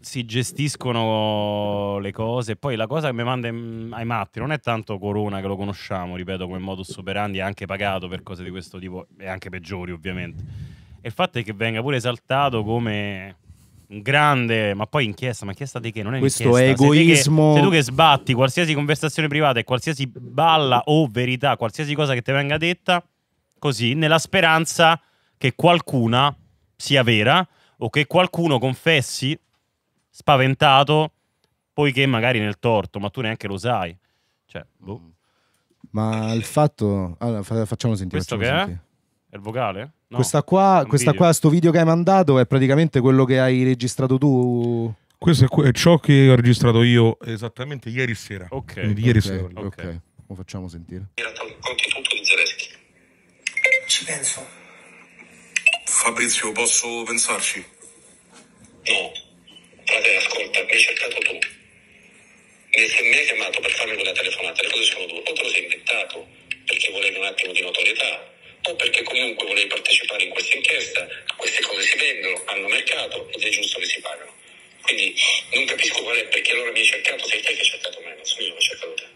si gestiscono le cose. Poi la cosa che mi manda ai matti non è tanto Corona che lo conosciamo, ripeto, come modus operandi, è anche pagato per cose di questo tipo e anche peggiori, ovviamente. E il fatto è che venga pure esaltato come un grande, ma poi inchiesta, ma inchiesta di che? Non è Questo è egoismo. Se, tu, che, sei tu che sbatti qualsiasi conversazione privata e qualsiasi balla o verità, qualsiasi cosa che ti venga detta, così, nella speranza che qualcuna sia vera o che qualcuno confessi spaventato, poiché magari nel torto, ma tu neanche lo sai. Cioè, boh. Mm. Ma il fatto... Allora, facciamo sentire. Questo facciamo che sentire. è? il vocale? No, questa qua, questo video. video che hai mandato è praticamente quello che hai registrato tu. Questo è ciò che ho registrato io esattamente ieri sera. Ok. Quindi ieri okay, sera. Ok, okay. lo facciamo sentire. Era contenuto di Zelensky. Ci penso. Fabrizio, posso pensarci? No, frate, ascolta, mi hai cercato tu. Mi hai chiamato per farmi quella telefonata, le cose sono due. O te lo sei inventato perché volevi un attimo di notorietà, o perché comunque volevi partecipare in questa inchiesta, queste cose si vendono, hanno mercato ed è giusto che si pagano. Quindi non capisco qual è, perché allora mi hai cercato, sei te che hai cercato me, non sono io che ho cercato te.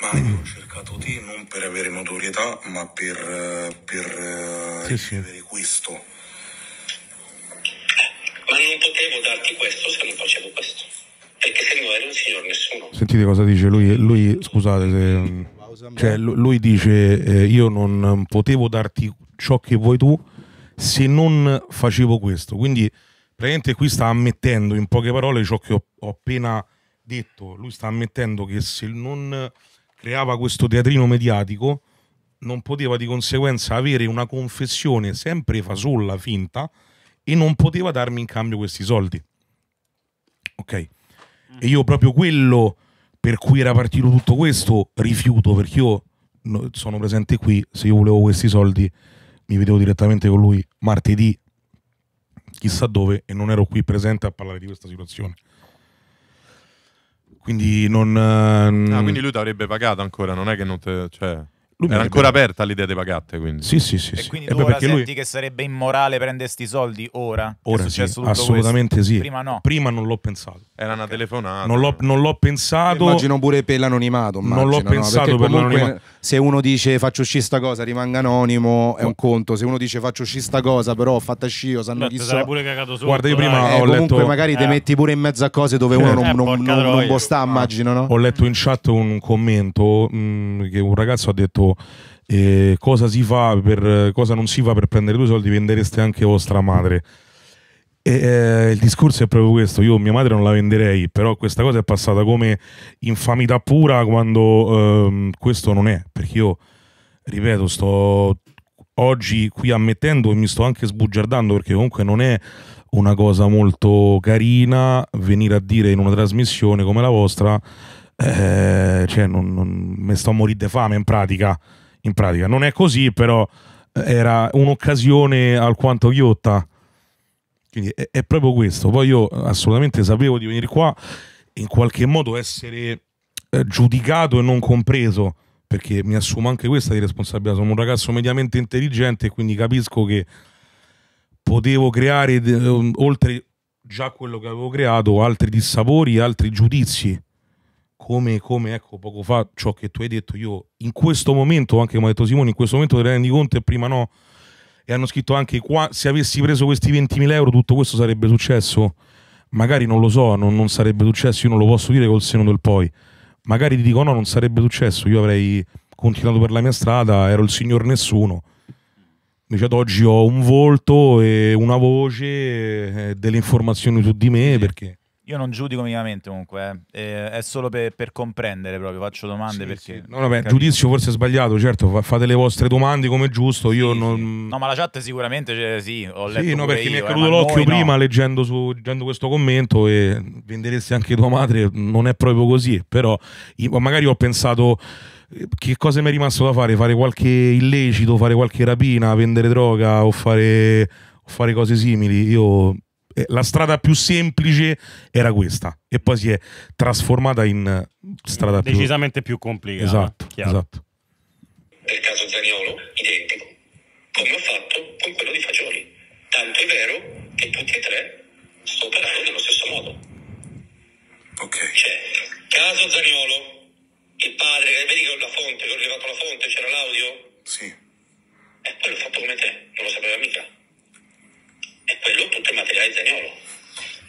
Ma io ho cercato te non per avere notorietà, ma per, eh, per eh, sì, ricevere sì. questo. Ma non potevo darti questo se non facevo questo. Perché se no eri un signor nessuno. Sentite cosa dice lui, eh, lui scusate se... Cioè, lui dice eh, io non potevo darti ciò che vuoi tu se non facevo questo. Quindi praticamente qui sta ammettendo in poche parole ciò che ho, ho appena detto. Lui sta ammettendo che se non creava questo teatrino mediatico, non poteva di conseguenza avere una confessione sempre fasulla, finta, e non poteva darmi in cambio questi soldi. Ok? E io proprio quello per cui era partito tutto questo rifiuto, perché io sono presente qui, se io volevo questi soldi mi vedevo direttamente con lui martedì, chissà dove, e non ero qui presente a parlare di questa situazione. Quindi non... Eh, ah, quindi lui ti avrebbe pagato ancora, non è che non te... Cioè... Lui era ancora aperta l'idea dei pagatte, quindi. Sì, sì, sì. E sì. quindi eh tu ora senti lui... che sarebbe immorale prendere questi soldi ora? Ora sì, assolutamente questo. sì. Prima no. Prima non l'ho pensato. Era una telefonata. Non l'ho, non l'ho pensato. Immagino pure per l'anonimato. Immagino, non l'ho no? pensato Perché per l'anonimato. Se uno dice faccio uscire sta cosa, rimanga anonimo, è un conto. Se uno dice faccio uscire sta cosa, però ho fatta scio, sanno certo, chi sono. pure cagato sotto. Guarda, io prima eh, ho comunque letto... magari eh. te metti pure in mezzo a cose dove uno eh, non, eh, non, non può stare, ah. immagino, no? Ho letto in chat un commento mm, che un ragazzo ha detto tipo eh, cosa si fa per cosa non si fa per prendere due soldi, vendereste anche vostra madre. E, eh, il discorso è proprio questo: io mia madre non la venderei, però questa cosa è passata come infamità pura quando ehm, questo non è. Perché io, ripeto, sto oggi qui ammettendo e mi sto anche sbugiardando perché comunque non è una cosa molto carina venire a dire in una trasmissione come la vostra eh, cioè non, non, mi sto a morire di fame in pratica. in pratica. Non è così, però eh, era un'occasione alquanto ghiotta. Quindi è, è proprio questo. Poi io assolutamente sapevo di venire qua in qualche modo essere eh, giudicato e non compreso perché mi assumo anche questa di responsabilità. Sono un ragazzo mediamente intelligente, quindi capisco che potevo creare, eh, oltre già quello che avevo creato, altri dissapori, altri giudizi come, come ecco, poco fa ciò che tu hai detto io, in questo momento, anche come ha detto Simone, in questo momento te ne rendi conto e prima no, e hanno scritto anche qua, se avessi preso questi 20.000 euro tutto questo sarebbe successo, magari non lo so, non, non sarebbe successo, io non lo posso dire col seno del poi, magari ti dico no, non sarebbe successo, io avrei continuato per la mia strada, ero il signor nessuno. Invece ad oggi ho un volto e una voce e eh, delle informazioni su di me perché io non giudico minimamente comunque, eh. eh. è solo per, per, comprendere proprio, faccio domande sì, perché... Sì. No, vabbè, capito. giudizio forse è sbagliato, certo, fate le vostre domande come giusto, io sì, non... No, ma la chat sicuramente cioè, sì, ho letto... Sì, no, perché io, mi è caduto eh, l'occhio prima no. leggendo, su, leggendo, questo commento e venderesti anche tua madre, non è proprio così, però magari ho pensato eh, che cosa mi è rimasto da fare, fare qualche illecito, fare qualche rapina, vendere droga o fare, o fare cose simili, io eh, la strada più semplice era questa e poi si è trasformata in eh, strada decisamente più, più complicata. Esatto, esatto. Nel caso Zaniolo, identico, come ho fatto con quello di Fagioli. Tanto è vero che tutti e tre sto operando nello stesso modo. Ok. Cioè, caso Zaniolo, il padre, eh, vedi che ho la fonte, che ho rilevato la fonte, c'era l'audio? Sì. E poi l'ho fatto come te, non lo sapeva mica è quello tutto il materiale zagnolo.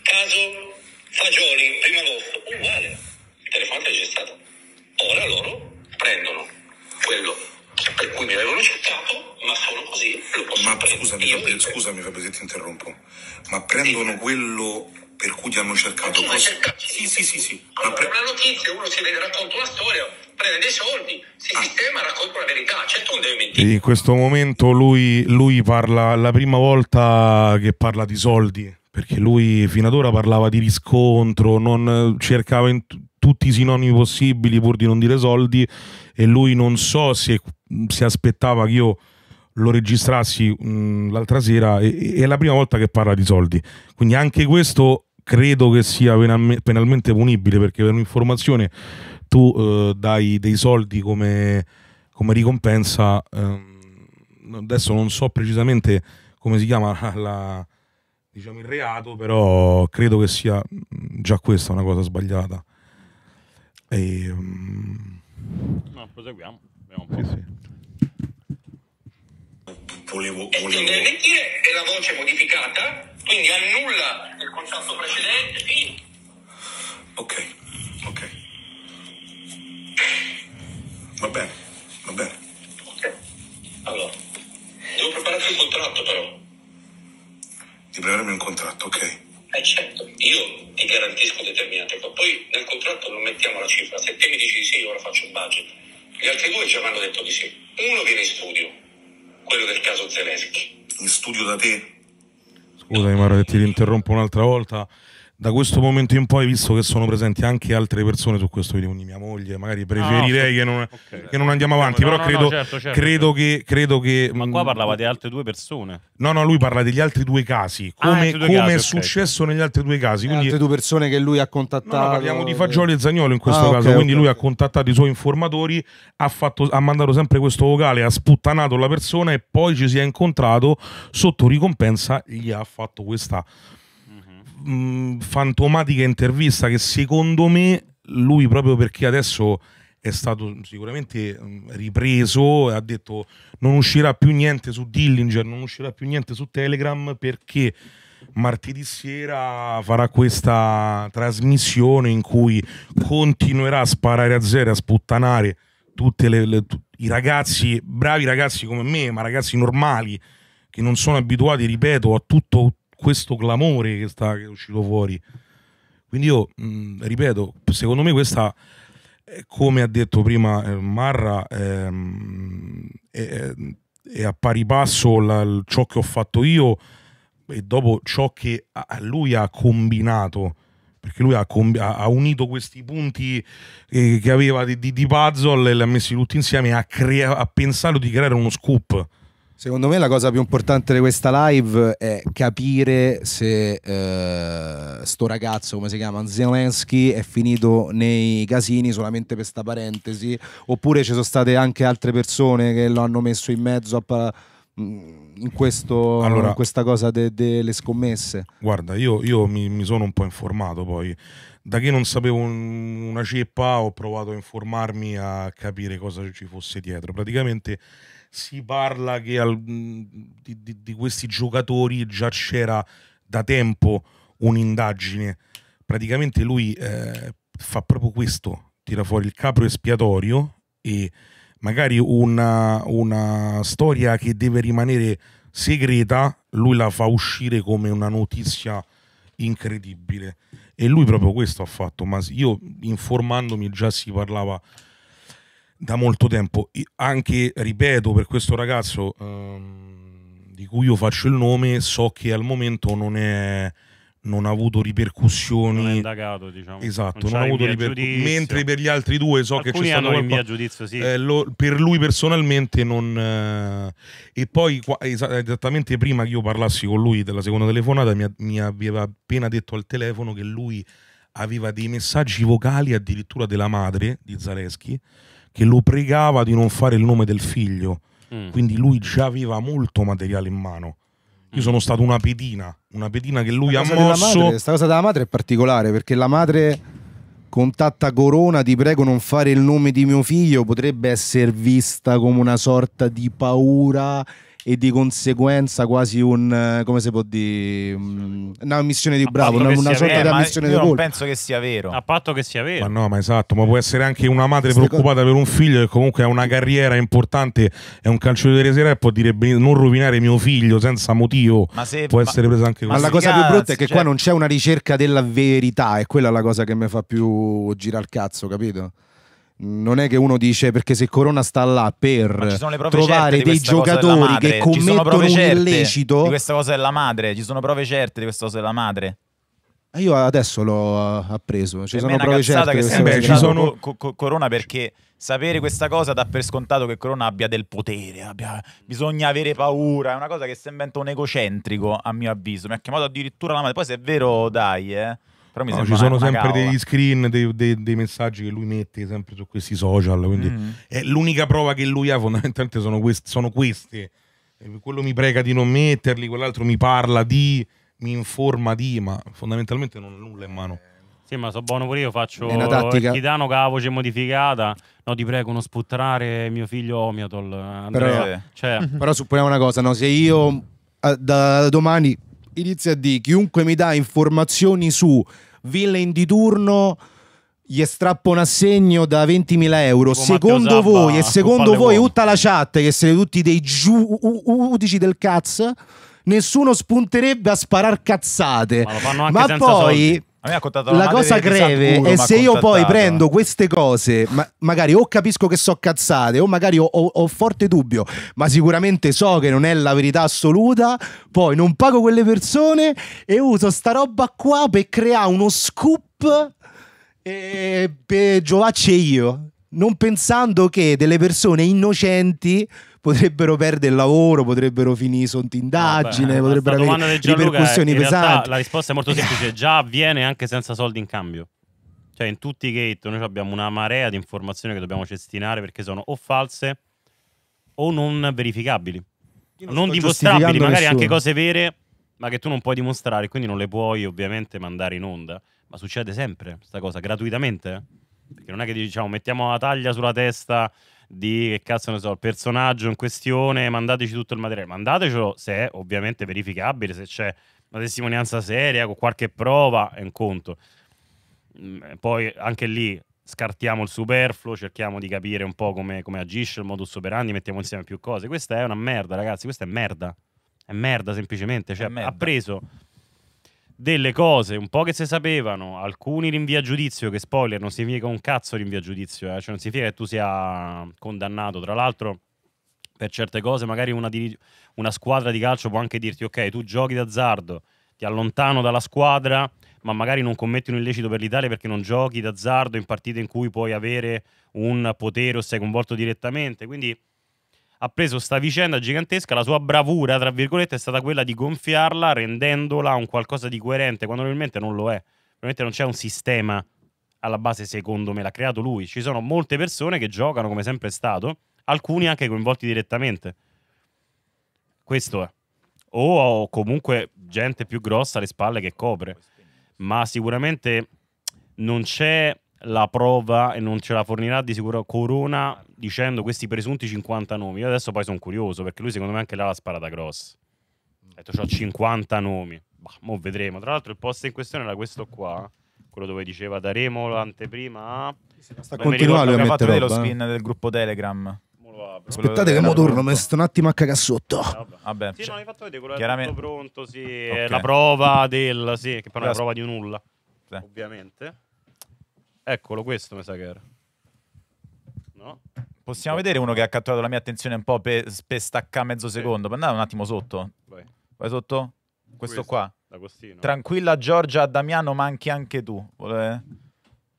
Caso Fagioli, primo agosto, uguale, il telefonato è gestato. Ora loro prendono quello per cui mi avevano cercato, ma sono così lo posso ma, Scusami, Io, scusami Fabio se ti interrompo, ma prendono quello per cui ti hanno cercato cose. Cercato. Sì, sì, sì, sì. Allora, pre... una notizia, uno si vede, racconta una storia, prende dei soldi, si ah. sistema, racconta la verità, cioè, tu non devi mentire. In questo momento lui, lui parla, la prima volta che parla di soldi, perché lui fino ad ora parlava di riscontro, non cercava in t- tutti i sinonimi possibili pur di non dire soldi e lui non so se si aspettava che io lo registrassi mh, l'altra sera e, e, è la prima volta che parla di soldi. Quindi anche questo credo che sia penalmente punibile perché per un'informazione tu eh, dai dei soldi come, come ricompensa. Eh, adesso non so precisamente come si chiama la, diciamo, il reato, però credo che sia mm, già questa una cosa sbagliata. E, um... No, proseguiamo. Sì, sì. Volevo, volevo... mentire è la voce modificata quindi annulla il contratto precedente, fine. Ok, ok. Va bene, va bene. Okay. Allora, devo prepararti un contratto però. Di prepararmi un contratto, ok. Eh certo, io ti garantisco determinate cose. Poi nel contratto non mettiamo la cifra. Se te mi dici di sì, io ora faccio un budget. Gli altri due già mi hanno detto di sì. Uno viene in studio, quello del caso Zelensky. In studio da te? Scusami Mara che ti eh, interrompo un'altra volta da questo momento in poi, visto che sono presenti anche altre persone su questo video, quindi mia moglie, magari ah, preferirei ah, che, non, okay. che, non, andiamo avanti, no, però no, credo, certo, certo, credo, certo. Che, credo, Che, Ma qua mm, parlava di altre due persone. No, no, lui parla degli altri due casi, ah, come, ah, due come casi, è successo negli altri due casi. Eh, quindi, altre due persone che lui ha contattato. parliamo di Fagioli e eh. Zagnolo in questo ah, caso, okay, quindi lui ha contattato i suoi informatori, ha, fatto, ha mandato sempre questo vocale, ha sputtanato la persona e poi ci si è incontrato, sotto ricompensa gli ha fatto questa mh, fantomatica intervista che secondo me lui proprio perché adesso è stato sicuramente ripreso ha detto non uscirà più niente su Dillinger, non uscirà più niente su Telegram perché martedì sera farà questa trasmissione in cui continuerà a sparare a zero, a sputtanare tutti i ragazzi, bravi ragazzi come me, ma ragazzi normali che non sono abituati, ripeto, a tutto questo clamore che, sta, che è uscito fuori. Quindi io, mh, mm, ripeto, secondo me questa, eh, come ha detto prima eh, Marra, ehm, è, è, a pari passo la, ciò che ho fatto io e dopo ciò che a, lui ha combinato perché lui ha, ha, unito questi punti eh, che aveva di, di, puzzle e li ha messi tutti insieme ha, ha pensato di creare uno scoop Secondo me la cosa più importante di questa live è capire se eh, sto ragazzo, come si chiama, Zelensky, è finito nei casini solamente per sta parentesi, oppure ci sono state anche altre persone che lo hanno messo in mezzo a, mm, in, questo, allora, in questa cosa delle de scommesse. Guarda, io, io mi, mi, sono un po' informato poi, da che non sapevo una ceppa ho provato a informarmi a capire cosa ci fosse dietro. Praticamente si parla che al, mm, di, di, di, questi giocatori già c'era da tempo un'indagine. Praticamente lui eh, fa proprio questo, tira fuori il capro espiatorio e magari una, una storia che deve rimanere segreta, lui la fa uscire come una notizia incredibile. E lui proprio questo ha fatto, ma io informandomi già si parlava da molto tempo. Anche, ripeto, per questo ragazzo um, di cui io faccio il nome, so che al momento non, è, non ha avuto ripercussioni. Non è indagato, diciamo. Esatto, non, non ha avuto ripercussioni. Mentre per gli altri due so Alcuni che c'è stato qualcosa. giudizio, sì. Eh, lo, per lui personalmente non... Eh, e poi qua, esattamente prima che io parlassi con lui della seconda telefonata mi, mi aveva appena detto al telefono che lui aveva dei messaggi vocali addirittura della madre di Zaleschi che lo pregava di non fare il nome del figlio. Mm. Quindi lui già aveva molto materiale in mano. Io sono stato una pedina, una pedina che lui ha mosso. Questa cosa della madre è particolare perché la madre contatta Corona, ti prego non fare il nome di mio figlio, potrebbe essere vista come una sorta di paura e di conseguenza quasi un eh, come si può dire mm, una missione di bravo una, una sorta di missione di colpo non penso che sia vero a patto che sia vero ma no ma esatto ma può essere anche una madre preoccupata per un figlio che comunque ha una carriera importante è un calciatore di e può dire non rovinare mio figlio senza motivo ma se, può essere presa anche così ma la cosa più brutta è che cioè... qua non c'è una ricerca della verità è quella la cosa che mi fa più girare il cazzo capito non è che uno dice perché se Corona sta là per trovare dei giocatori che commettono un illecito di questa cosa della madre, ci sono prove certe di questa cosa della madre. Io adesso l'ho eh, appreso, ci e sono prove certe che beh, ci sono co co Corona perché sapere questa cosa dà per scontato che Corona abbia del potere, abbia... bisogna avere paura, è una cosa che si inventa un egocentrico a mio avviso, mi ha chiamato addirittura la madre, poi se è vero dai, eh. Però mi no, ci sono sempre cavola. degli screen, dei, dei, dei, messaggi che lui mette sempre su questi social. Quindi mm. è l'unica prova che lui ha, fondamentalmente, sono, quest sono queste. Eh, quello mi prega di non metterli, quell'altro mi parla di, mi informa di, ma fondamentalmente non ho nulla in mano. Eh, sì, ma so buono pure io, faccio il che ha la voce modificata. No, ti prego, non sputtrare mio figlio Omiatol. Eh, però, cioè... però supponiamo una cosa, no? se io da domani inizio a dire chiunque mi dà informazioni su villain di turno gli strappo un assegno da 20.000 euro. Tipo secondo Zabba, voi, e secondo voi, tutta la chat, che siete tutti dei giu- udici del cazzo, nessuno spunterebbe a sparar cazzate. Ma, Ma poi. Soldi a me ha contato la, la cosa greve è se io poi prendo queste cose, ma magari o capisco che so cazzate, o magari ho, ho, ho, forte dubbio, ma sicuramente so che non è la verità assoluta. Poi non pago quelle persone e uso sta roba qua per creare uno scoop eh, per giovacci io, non pensando che delle persone innocenti potrebbero perdere il lavoro, potrebbero finire sotto indagine, ah, potrebbero avere ripercussioni è, eh, pesanti. Realtà, la risposta è molto semplice, già avviene anche senza soldi in cambio. Cioè in tutti i gate noi abbiamo una marea di informazioni che dobbiamo cestinare perché sono o false o non verificabili. Non, non dimostrabili, magari nessuno. anche cose vere, ma che tu non puoi dimostrare, quindi non le puoi ovviamente mandare in onda. Ma succede sempre questa cosa, gratuitamente. Eh? Perché non è che diciamo mettiamo la taglia sulla testa di che cazzo ne so, il personaggio in questione, mandateci tutto il materiale, mandatecelo se è ovviamente verificabile, se c'è una testimonianza seria, con qualche prova, è un conto. Mm, poi anche lì scartiamo il superfluo, cerchiamo di capire un po' come, come agisce il modus operandi, mettiamo insieme più cose. Questa è una merda, ragazzi, questa è merda. È merda semplicemente, cioè merda. ha preso delle cose un po' che si sapevano, alcuni rinvia giudizio, che spoiler, non significa un cazzo rinvia giudizio, eh? cioè non significa che tu sia condannato, tra l'altro per certe cose magari una, di, una squadra di calcio può anche dirti ok, tu giochi d'azzardo, ti allontano dalla squadra, ma magari non commetti un illecito per l'Italia perché non giochi d'azzardo in partite in cui puoi avere un potere o sei coinvolto direttamente, quindi ha preso sta vicenda gigantesca, la sua bravura, tra virgolette, è stata quella di gonfiarla rendendola un qualcosa di coerente, quando probabilmente non lo è. Probabilmente non c'è un sistema alla base, secondo me, l'ha creato lui. Ci sono molte persone che giocano, come sempre è stato, alcuni anche coinvolti direttamente. Questo è. O comunque gente più grossa alle spalle che copre. Ma sicuramente non c'è la prova e non ce la fornirà di sicuro Corona dicendo questi presunti 50 nomi. Io adesso poi sono curioso perché lui secondo me anche là la sparata grossa. Ha detto ho 50 nomi. Bah, mo vedremo. Tra l'altro il post in questione era questo qua, quello dove diceva daremo l'anteprima a... Sta continuando a mettere lo eh. spin eh? del gruppo Telegram. Aspettate che mo torno, mi sto un attimo a cagare sotto. Vabbè. Vabbè. Sì, cioè, no, fatto vedere quello chiaramente... pronto, sì, okay. la prova del, sì, che però è la prova di nulla, sì. ovviamente. Eccolo, questo mi sa che era. No? Possiamo vedere uno che ha catturato la mia attenzione un po' per, per staccare mezzo secondo. Per Andate un attimo sotto. Vai, Vai sotto. Questo, questo. qua. D'Agostino. Tranquilla Giorgia, Damiano manchi anche tu. Volete...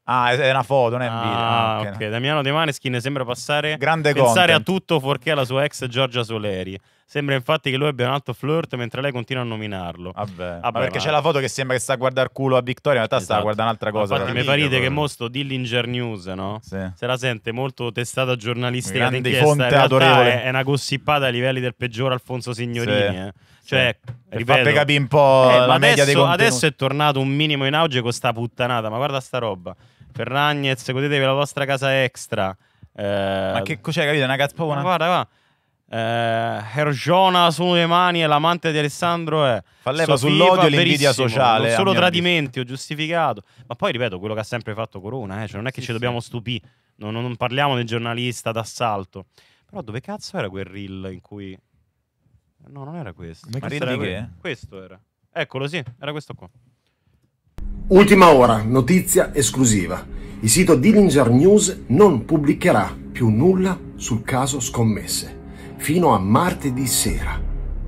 Ah, è una foto, non è un video. Ah, ah ok. okay. Damiano De Maneskin sembra passare... Grande Pensare content. a tutto fuorché alla sua ex Giorgia Soleri. Sembra infatti che lui abbia un alto flirt mentre lei continua a nominarlo. Vabbè, Vabbè perché ma... c'è la foto che sembra che sta a guardare culo a Victoria, in realtà esatto. sta a esatto. guardare un'altra cosa. Ma infatti mi parite proprio. che mosto Dillinger News, no? Sì. Se la sente molto testata giornalistica Grande fonte adorevole. È, è, una gossipata ai livelli del peggiore Alfonso Signorini, sì. eh. Cioè, sì. ripeto, capire un po' eh, la adesso, media adesso, è tornato un minimo in auge con sta puttanata, ma guarda sta roba. Ferragnez, godetevi la vostra casa extra. Eh, ma che cos'è, capito? Una cazzo, una... Guarda, qua. Eh, Herjona su le mani e l'amante di Alessandro è fa leva sull'odio e l'invidia sociale solo tradimenti ho giustificato ma poi ripeto quello che ha sempre fatto Corona eh? cioè, non è che sì, ci sì. dobbiamo stupire non, non, parliamo del giornalista d'assalto però dove cazzo era quel reel in cui no non era questo ma, ma questo, era que... questo era eccolo sì era questo qua ultima ora notizia esclusiva il sito Dillinger News non pubblicherà più nulla sul caso scommesse fino a martedì sera.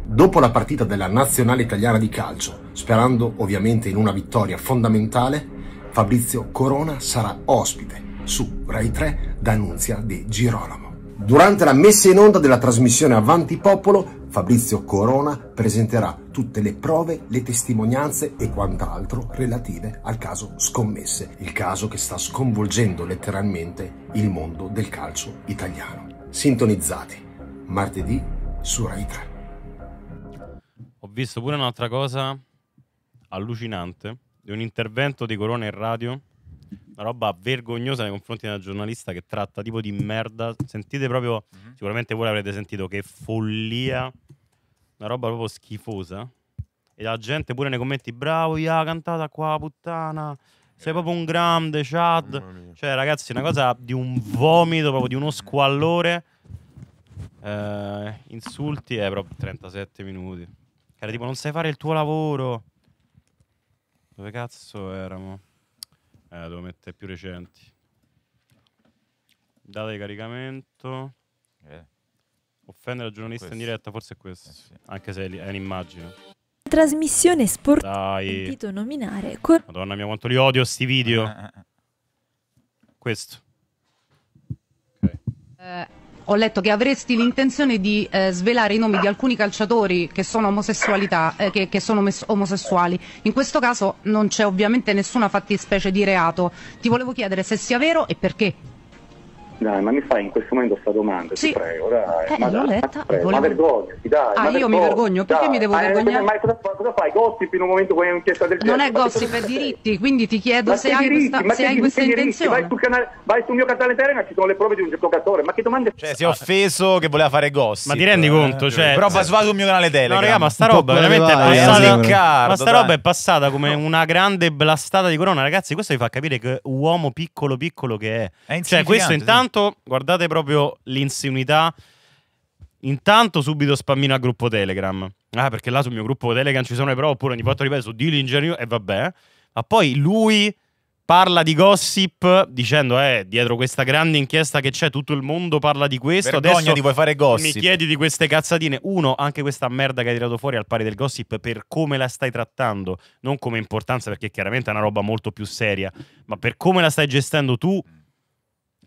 Dopo la partita della nazionale italiana di calcio, sperando ovviamente in una vittoria fondamentale, Fabrizio Corona sarà ospite su Rai 3 d'Annunzia di Girolamo. Durante la messa in onda della trasmissione Avanti Popolo, Fabrizio Corona presenterà tutte le prove, le testimonianze e quant'altro relative al caso scommesse, il caso che sta sconvolgendo letteralmente il mondo del calcio italiano. Sintonizzati martedì su Rai 3. Ho visto pure un'altra cosa allucinante di un intervento di Corona in radio. Una roba vergognosa nei confronti di una giornalista che tratta tipo di merda. Sentite proprio, mm-hmm. sicuramente voi l'avrete sentito che follia, una roba proprio schifosa. E la gente pure nei commenti, bravo, ia, cantata qua, puttana. Sei eh. proprio un grande, Chad. Cioè, ragazzi, una cosa di un vomito, proprio di uno squallore. Eh, insulti è proprio 37 minuti. Era tipo, non sai fare il tuo lavoro. Dove cazzo eravamo? Eh, devo mettere più recenti. Data di caricamento. Eh. Offendere il giornalista questo. in diretta, forse è questo. Eh sì. Anche se è un'immagine trasmissione sportiva Dai. sentito nominare. Cor- Madonna mia, quanto li odio sti video. Eh, eh, eh. Questo. Okay. Uh ho letto che avresti l'intenzione di eh, svelare i nomi di alcuni calciatori che sono, eh, che, che sono omosessuali. In questo caso non c'è ovviamente nessuna fattispecie di reato. Ti volevo chiedere se sia vero e perché. Dai, ma mi fai in questo momento sta domanda? Sì. Ti prego, dai. Eh, ma, l'ho letta. Dai, volevo... ma vergognati, dai. Ah, io mi vergogno, perché mi devo ma, vergognare? Ma cosa, cosa fai? Gossip in un momento con un'inchiesta del genere? Non è gossip, è diritti, quindi ti chiedo ma se hai diritti, questa, se hai questa intenzione. Vai sul, canale, vai sul mio canale Telegram, ci sono le prove di un giocatore. Certo ma che domande Cioè, si è offeso che voleva fare gossip. Ma ti rendi eh, conto? Cioè, però va sul mio canale Telegram. No, raga, ma sta roba veramente è passata. Eh, ma sta roba è passata come una grande blastata di corona, ragazzi. Questo vi fa capire che uomo piccolo piccolo che è. Cioè, questo intanto intanto guardate proprio l'insinuità. Intanto subito spammino al gruppo Telegram. Ah, perché là sul mio gruppo Telegram ci sono le prove, oppure ogni volta ripeto su Dillinger e vabbè. Ma poi lui parla di gossip dicendo eh dietro questa grande inchiesta che c'è tutto il mondo parla di questo Vergogna adesso ti vuoi fare gossip mi chiedi di queste cazzatine uno anche questa merda che hai tirato fuori al pari del gossip per come la stai trattando non come importanza perché chiaramente è una roba molto più seria ma per come la stai gestendo tu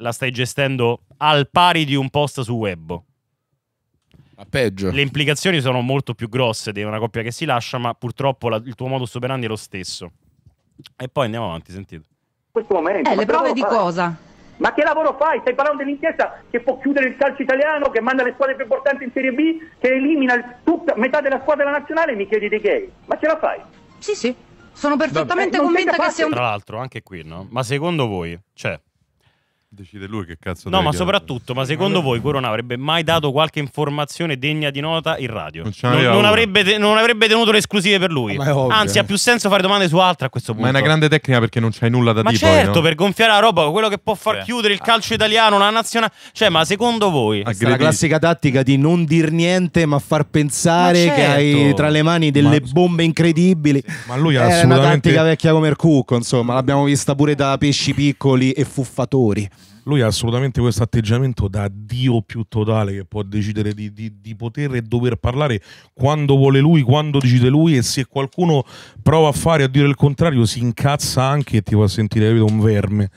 la stai gestendo al pari di un post su web. Ma peggio. Le implicazioni sono molto più grosse di una coppia che si lascia, ma purtroppo la, il tuo modus operandi è lo stesso. E poi andiamo avanti, sentite. In questo momento. Eh, le prove di fare? cosa? Ma che lavoro fai? Stai parlando dell'inchiesta che può chiudere il calcio italiano, che manda le squadre più importanti in Serie B, che elimina tutta, metà della squadra nazionale e mi chiedi di gay. Ma ce la fai? Sì, sì. Sono perfettamente Vabbè, eh, convinta che sia un... Tra l'altro, anche qui, no? Ma secondo voi, cioè, Decide lui che cazzo No, ma chiedere. soprattutto, ma secondo allora... voi Corona avrebbe mai dato qualche informazione degna di nota in radio? Non, non, non, avrebbe, te- non avrebbe, tenuto le esclusive per lui. Anzi, ha più senso fare domande su altre a questo punto. Ma è una grande tecnica perché non c'hai nulla da dire. Ma certo, poi, no? per gonfiare la roba, quello che può far Beh. chiudere il ah. calcio italiano, la nazionale. Cioè, ma secondo voi? La classica tattica di non dir niente, ma far pensare ma certo. che hai certo. tra le mani delle ma... bombe incredibili. Ma lui ha assolutamente... È una tattica vecchia come il cucco, insomma, l'abbiamo vista pure da pesci piccoli e fuffatori lui ha assolutamente questo atteggiamento da dio più totale che può decidere di, di, di, poter e dover parlare quando vuole lui, quando decide lui e se qualcuno prova a fare a dire il contrario si incazza anche e ti fa sentire un verme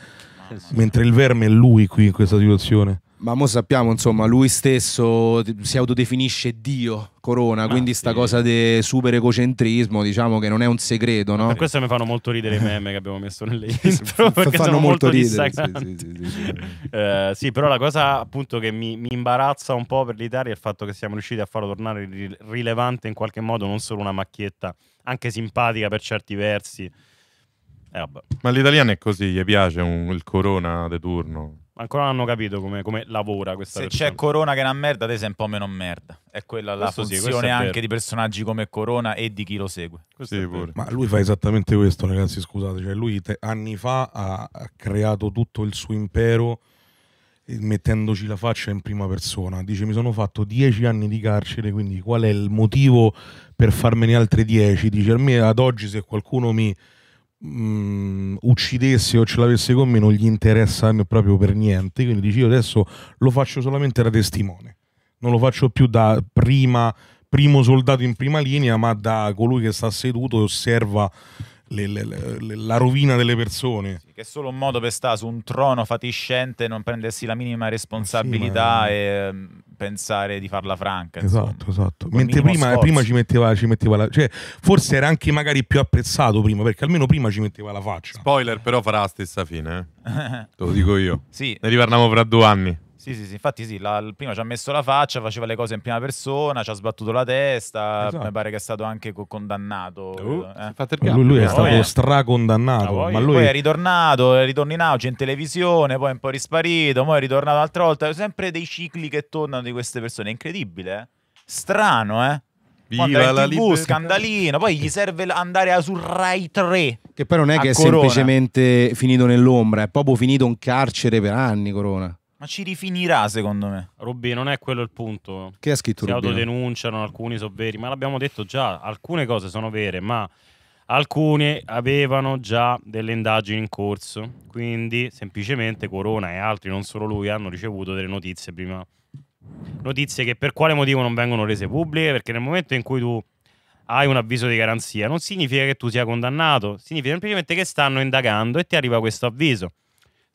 eh mentre il verme è lui qui in questa situazione ma mo sappiamo, insomma, lui stesso si autodefinisce Dio Corona, Ma ah, quindi sì. sta cosa di super egocentrismo, diciamo che non è un segreto, no? Per questo mi fanno molto ridere i meme che abbiamo messo nelle intro, perché fanno molto, molto ridere. Sì, sì, sì, eh, sì, però la cosa appunto che mi, mi, imbarazza un po' per l'Italia è il fatto che siamo riusciti a farlo tornare rilevante in qualche modo, non solo una macchietta, anche simpatica per certi versi. Eh, Ma l'italiano è così, gli piace un, il Corona de turno. Ancora non hanno capito come, come lavora questa Se persona. c'è Corona che è una merda, te sei un po' meno merda. È quella questo la funzione sì, anche di personaggi come Corona e di chi lo segue. Sì, Ma lui fa esattamente questo, ragazzi, scusate. Cioè, lui te, anni fa ha, creato tutto il suo impero eh, mettendoci la faccia in prima persona. Dice: Mi sono fatto dieci anni di carcere, quindi qual è il motivo per farmene altri dieci? Dice: A me ad oggi, se qualcuno mi mh, mm, uccidessi o ce l'avesse con me non gli interessa proprio per niente, quindi dici io adesso lo faccio solamente da testimone, non lo faccio più da prima, primo soldato in prima linea, ma da colui che sta seduto e osserva le, le, le, la rovina delle persone. Sì, che è solo un modo per stare su un trono fatiscente, non prendersi la minima eh responsabilità sì, ma... e mm, pensare di farla franca. Insomma. Esatto, esatto. Mentre prima, prima, ci metteva, ci metteva la... Cioè, forse era anche magari più apprezzato prima, perché almeno prima ci metteva la faccia. Spoiler, però farà la stessa fine, eh? te lo dico io. Sì. Ne riparliamo fra due anni. Sì, sì, sì, infatti sì, la, prima ci ha messo la faccia, faceva le cose in prima persona, ci ha sbattuto la testa, esatto. mi pare che è stato anche condannato. Uh, eh. lui, lui, è stato eh. stracondannato. Ah, poi, ma lui... poi è ritornato, è ritorno in auge in televisione, poi è un po' risparito, poi è ritornato un'altra volta. Sempre dei cicli che tornano di queste persone, è incredibile. Eh? Strano, eh? Viva la TV, libertà. scandalino, poi gli serve andare su Rai 3. Che poi non è che è semplicemente finito nell'ombra, è proprio finito in carcere per anni Corona. Ma ci rifinirà, secondo me. Rubi, non è quello il punto. Che ha scritto si Rubino? Si autodenunciano, alcuni sono veri, ma l'abbiamo detto già, alcune cose sono vere, ma alcune avevano già delle indagini in corso, quindi semplicemente Corona e altri, non solo lui, hanno ricevuto delle notizie prima. Notizie che per quale motivo non vengono rese pubbliche, perché nel momento in cui tu hai un avviso di garanzia non significa che tu sia condannato, significa semplicemente che stanno indagando e ti arriva questo avviso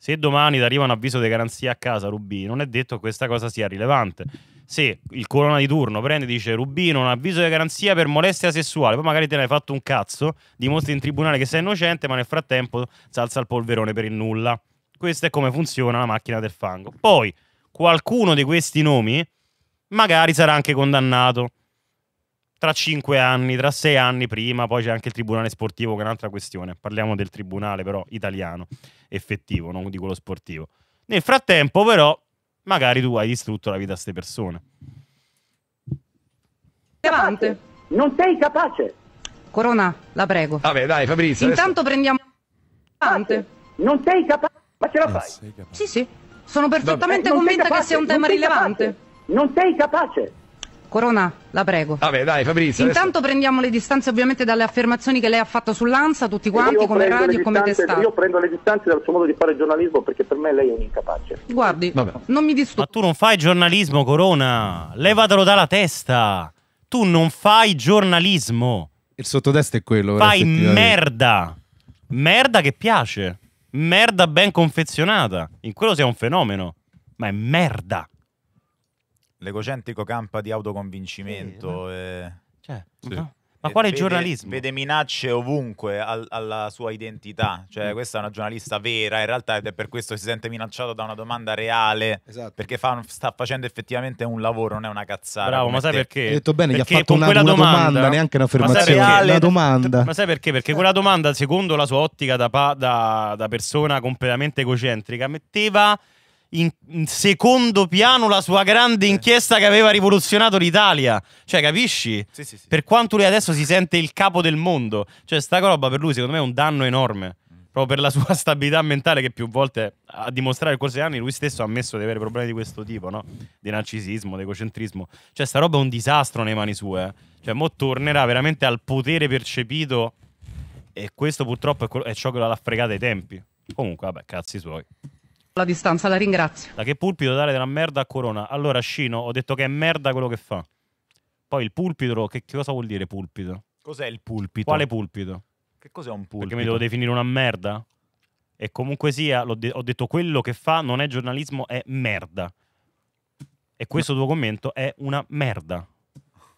se domani ti arriva un avviso di garanzia a casa, Rubì, non è detto che questa cosa sia rilevante. Se il corona di turno prende e dice Rubino, un avviso di garanzia per molestia sessuale, poi magari te ne hai fatto un cazzo, dimostri in tribunale che sei innocente, ma nel frattempo si alza il polverone per il nulla. Questo è come funziona la macchina del fango. Poi qualcuno di questi nomi magari sarà anche condannato tra cinque anni, tra sei anni prima, poi c'è anche il tribunale sportivo che è un'altra questione, parliamo del tribunale però italiano, effettivo, non di quello sportivo. Nel frattempo però magari tu hai distrutto la vita a queste persone. Capace. Non sei capace. Corona, la prego. Vabbè, dai, Fabrizio. Intanto adesso... prendiamo. Capace. Non sei capace. Ma ce la ah, fai? Sì, sì. Sono perfettamente convinta che sia un tema rilevante. Capace. Non sei capace. Corona, la prego. Vabbè, dai, Fabrizio. Intanto adesso... prendiamo le distanze ovviamente dalle affermazioni che lei ha fatto sull'ANSA, tutti quanti, come radio e come testata. Io prendo le distanze dal suo modo di fare giornalismo perché per me lei è un incapace. Guardi, Vabbè. non mi disturbo. Ma tu non fai giornalismo, Corona. Levatelo dalla testa. Tu non fai giornalismo. Il sottotesto è quello. Fai merda. Merda che piace. Merda ben confezionata. In quello sei un fenomeno. Ma è merda l'egocentrico campa di autoconvincimento. Sì, e... Eh. Cioè, sì. no. Ma quale vede, giornalismo? Vede minacce ovunque al, alla sua identità. Cioè, mm. questa è una giornalista vera, in realtà, ed è per questo che si sente minacciato da una domanda reale. Esatto. Perché fa, sta facendo effettivamente un lavoro, non è una cazzata. Bravo, ma sai te. perché? Hai detto bene, perché gli ha fatto una, una domanda, domanda, neanche un'affermazione. Ma sai, domanda. Ma sai perché? Perché quella domanda, secondo la sua ottica da, da, da persona completamente egocentrica, metteva in secondo piano la sua grande inchiesta che aveva rivoluzionato l'Italia. Cioè, capisci? Sì, sì, sì. Per quanto lui adesso si sente il capo del mondo. Cioè, sta roba per lui, secondo me, è un danno enorme. Proprio per la sua stabilità mentale che più volte ha dimostrato nel corso degli anni lui stesso ha ammesso di avere problemi di questo tipo, no? Di narcisismo, di egocentrismo. Cioè, sta roba è un disastro nei mani sue. Eh. Cioè, mo tornerà veramente al potere percepito e questo purtroppo è ciò che l'ha fregata ai tempi. Comunque, vabbè, cazzi suoi la distanza, la ringrazio. Da che pulpito dare della merda a Corona? Allora, Scino, ho detto che è merda quello che fa. Poi il pulpito, che, che cosa vuol dire pulpito? Cos'è il pulpito? Quale pulpito? Che cos'è un pulpito? Perché mi devo definire una merda? E comunque sia, de ho detto quello che fa non è giornalismo, è merda. E questo tuo commento è una merda.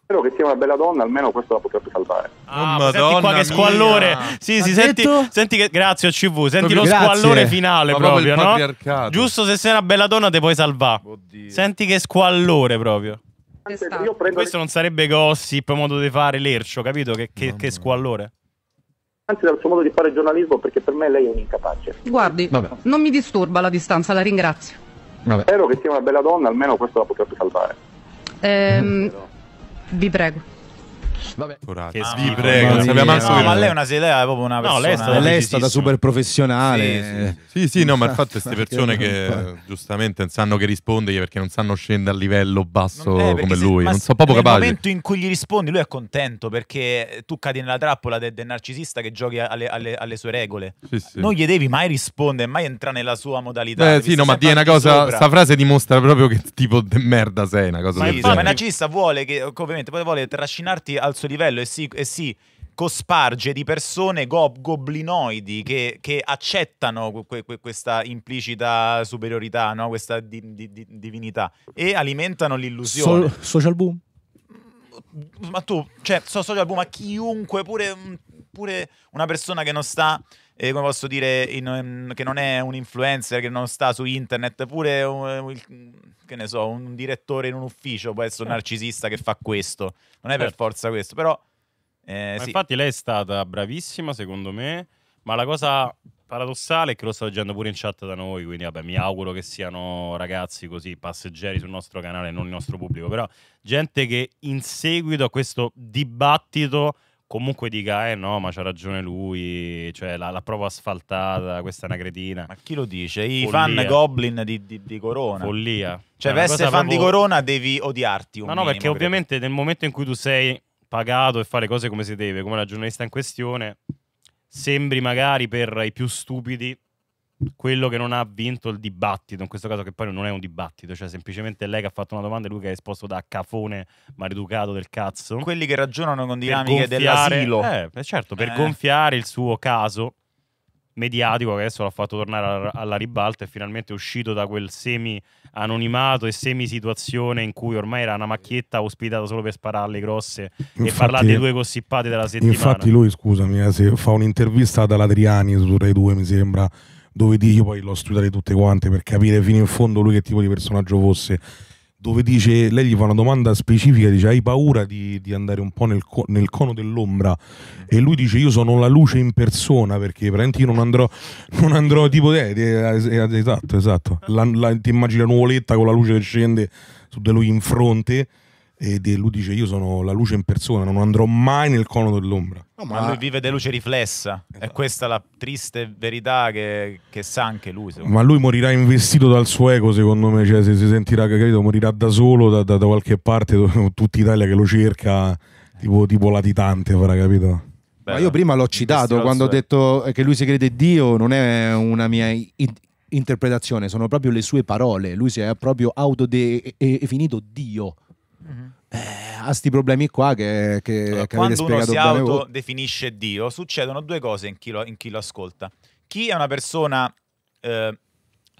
Spero che sia una bella donna, almeno questo la potrebbe salvare. Ah, oh, senti qua che squallore. Mia. Sì, sì, senti, senti, che... Grazie CV, senti proprio lo grazie. squallore finale Ma proprio, proprio no? Giusto se sei una bella donna te puoi salvare. Oddio. Senti che squallore proprio. Questo non sarebbe gossip, modo di fare lercio, capito? Che, che, che squallore anzi dal suo modo di fare giornalismo perché per me lei è un incapace. Guardi, Vabbè. non mi disturba la distanza, la ringrazio. Vabbè. Spero che sia una bella donna, almeno questo la potrebbe salvare. Ehm, Bibrego. Vabbè. Curate. Che svibre, ah, non sapeva no, ma lei è una sedia, è proprio una persona. No, lei è stata, lei è stata super professionale. Sì, sì, sì, sì no, ma infatti queste persone che giustamente non sanno che rispondergli perché non sanno scendere a livello basso non, eh, come lui, non sono proprio capaci. Nel momento in cui gli rispondi lui è contento perché tu cadi nella trappola del, del narcisista che giochi alle, alle, alle sue regole. Sì, non gli devi mai rispondere, mai entrare nella sua modalità. Beh, sì, no, ma di una cosa, sta frase dimostra proprio che tipo di merda sei, una cosa Ma il narcisista vuole che ovviamente poi vuole trascinarti al falso livello e si, e si cosparge di persone go- goblinoidi che, che accettano que- que- questa implicita superiorità, no? questa di- di- divinità e alimentano l'illusione. So- social boom? Ma tu, cioè, so social boom, ma chiunque, pure, pure una persona che non sta eh, come posso dire, in, ehm, che non è un influencer, che non sta su internet, pure un, che ne so, un direttore in un ufficio può essere un certo. narcisista che fa questo. Non è certo. per forza questo, però... Eh, sì. Infatti lei è stata bravissima, secondo me, ma la cosa paradossale è che lo sto leggendo pure in chat da noi, quindi vabbè, mi auguro che siano ragazzi così passeggeri sul nostro canale, non il nostro pubblico, però gente che in seguito a questo dibattito comunque dica, eh no, ma c'ha ragione lui, cioè la, la prova asfaltata, questa è una cretina. Ma chi lo dice? I Follia. fan Goblin di, di, di Corona. Follia. Cioè, per cioè, essere fan proprio... di Corona devi odiarti un No, no, minimo, perché credo. ovviamente nel momento in cui tu sei pagato e fai le cose come si deve, come la giornalista in questione, sembri magari per i più stupidi quello che non ha vinto il dibattito, in questo caso che poi non è un dibattito, cioè semplicemente lei che ha fatto una domanda e lui che ha esposto da cafone maleducato del cazzo. Quelli che ragionano con dinamiche dell'asilo. Eh, certo, per eh. gonfiare il suo caso mediatico che adesso l'ha fatto tornare alla ribalta e finalmente è uscito da quel semi anonimato e semi situazione in cui ormai era una macchietta ospitata solo per sparare alle grosse infatti, e parlare dei due gossipati della settimana. Infatti lui, scusami, eh, se fa un'intervista ad Adriani su Rai 2 mi sembra dove Dovedì io poi l'ho studiato tutte quante per capire fino in fondo lui che tipo di personaggio fosse. Dove dice, lei gli fa una domanda specifica, dice hai paura di, di andare un po' nel, nel cono dell'ombra? E lui dice io sono la luce in persona perché veramente io non andrò, non andrò tipo... Eh, esatto, esatto. ti immagini la nuvoletta con la luce che scende su di lui in fronte e lui dice io sono la luce in persona, non andrò mai nel cono dell'ombra. No, ma, ma lui vive di luce riflessa, esatto. è questa la triste verità che, che sa anche lui. Ma lui morirà investito dal suo ego, secondo me, cioè, se si sentirà capito, morirà da solo da, da, da qualche parte, tutta Italia che lo cerca, tipo, tipo latitante, avrà capito? Beh, ma io prima l'ho citato quando ho detto che lui si crede Dio, non è una mia interpretazione, sono proprio le sue parole, lui si è proprio autodefinito Dio eh, ha questi problemi qua che, che, allora, che quando uno si autodefinisce Dio succedono due cose in chi lo, in chi lo ascolta chi è una persona eh,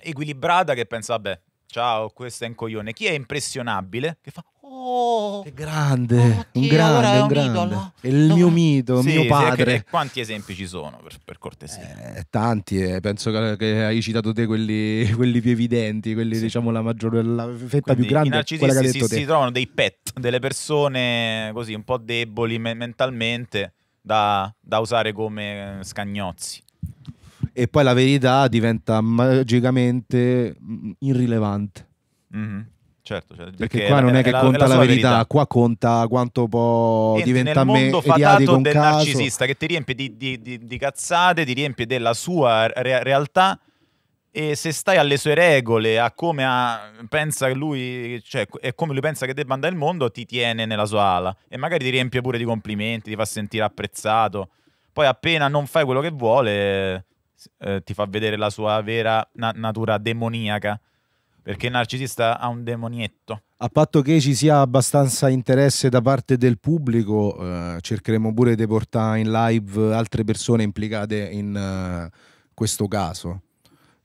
equilibrata che pensa vabbè ciao questo è un coglione chi è impressionabile che fa Oh. che grande, oh, un grande, allora un grande. Idolo. È il mio mito, sì, mio padre. Sì, quanti esempi ci sono, per, per cortesia? Eh, tanti, eh. penso che, che, hai citato te quelli, quelli più evidenti, quelli sì. diciamo la maggior, la fetta Quindi, più grande. I narcisisti si, si, trovano dei pet, delle persone così un po' deboli me mentalmente da, da usare come eh, scagnozzi e poi la verità diventa magicamente mm, irrilevante. Mm -hmm. Certo, cioè, perché, perché, qua non è, è che la, conta è la, la verità, verità, qua conta quanto può diventare diventa me mondo fatato del caso. narcisista che ti riempie di, di, di, di, cazzate, ti riempie della sua re- realtà e se stai alle sue regole, a come a, pensa lui, cioè, e come lui pensa che debba andare il mondo, ti tiene nella sua ala e magari ti riempie pure di complimenti, ti fa sentire apprezzato. Poi appena non fai quello che vuole, eh, ti fa vedere la sua vera na- natura demoniaca. Perché il narcisista ha un demonietto. A patto che ci sia abbastanza interesse da parte del pubblico, eh, cercheremo pure di portare in live altre persone implicate in eh, questo caso,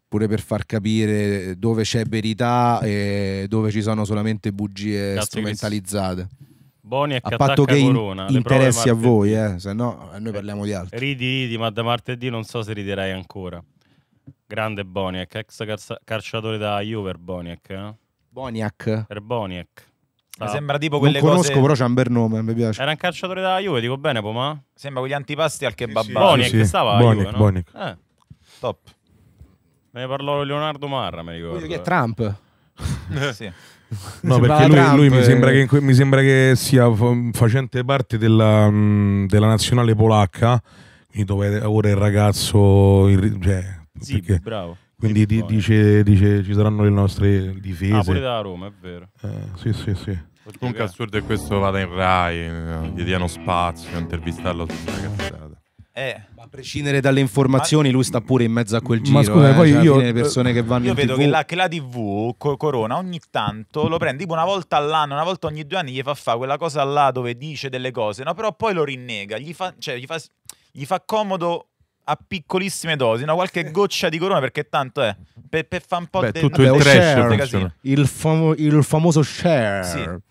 pure per far capire dove c'è verità e dove ci sono solamente bugie Cazzo strumentalizzate. Boni e a che Corona, interessi a voi, eh, se no eh, noi parliamo di altro. Ridi, ridi, ma da martedì non so se riderai ancora. Grande Boniac, ex car- carciatore da Juve Boniac. Eh? Boniek. Per Boniek. Mi sembra tipo quelle cose... non conosco, cose... però c'è un bel nome, mi piace. Era un calciatore da Juve, dico bene, Poma? Sembra quegli antipasti al kebab. Sì, sì. Boniek sì. stava Boniek, Juve, no? Boniek. Eh. Top. Me ne parlò Leonardo Marra, mi ricordo. che è Trump. sì. No, perché lui, lui mi, sembra che, mi, sembra che, sia facente parte della, della nazionale polacca, quindi dove ora il ragazzo... cioè, Zibi, bravo. Quindi Zibi dice, dice, ci saranno le nostre difese. Ah, pure da Roma, è vero. Eh, sì, sì, sì. Comunque assurdo che questo vada in Rai, eh, gli diano spazio, intervistarlo su una cazzata. Eh, ma a prescindere dalle informazioni, ma... lui sta pure in mezzo a quel giro. Ma scusa, eh, poi cioè, io. Le persone eh, che vanno io vedo TV... che, la, che la TV Corona ogni tanto lo prende tipo una volta all'anno, una volta ogni due anni, gli fa fare quella cosa là dove dice delle cose, no? Però poi lo rinnega, gli fa, cioè, gli fa, gli fa comodo a piccolissime dosi, una qualche goccia di corona perché tanto è per, per fare un po' di de, tutto de, il, de, trash, il, famo il famoso share. Sì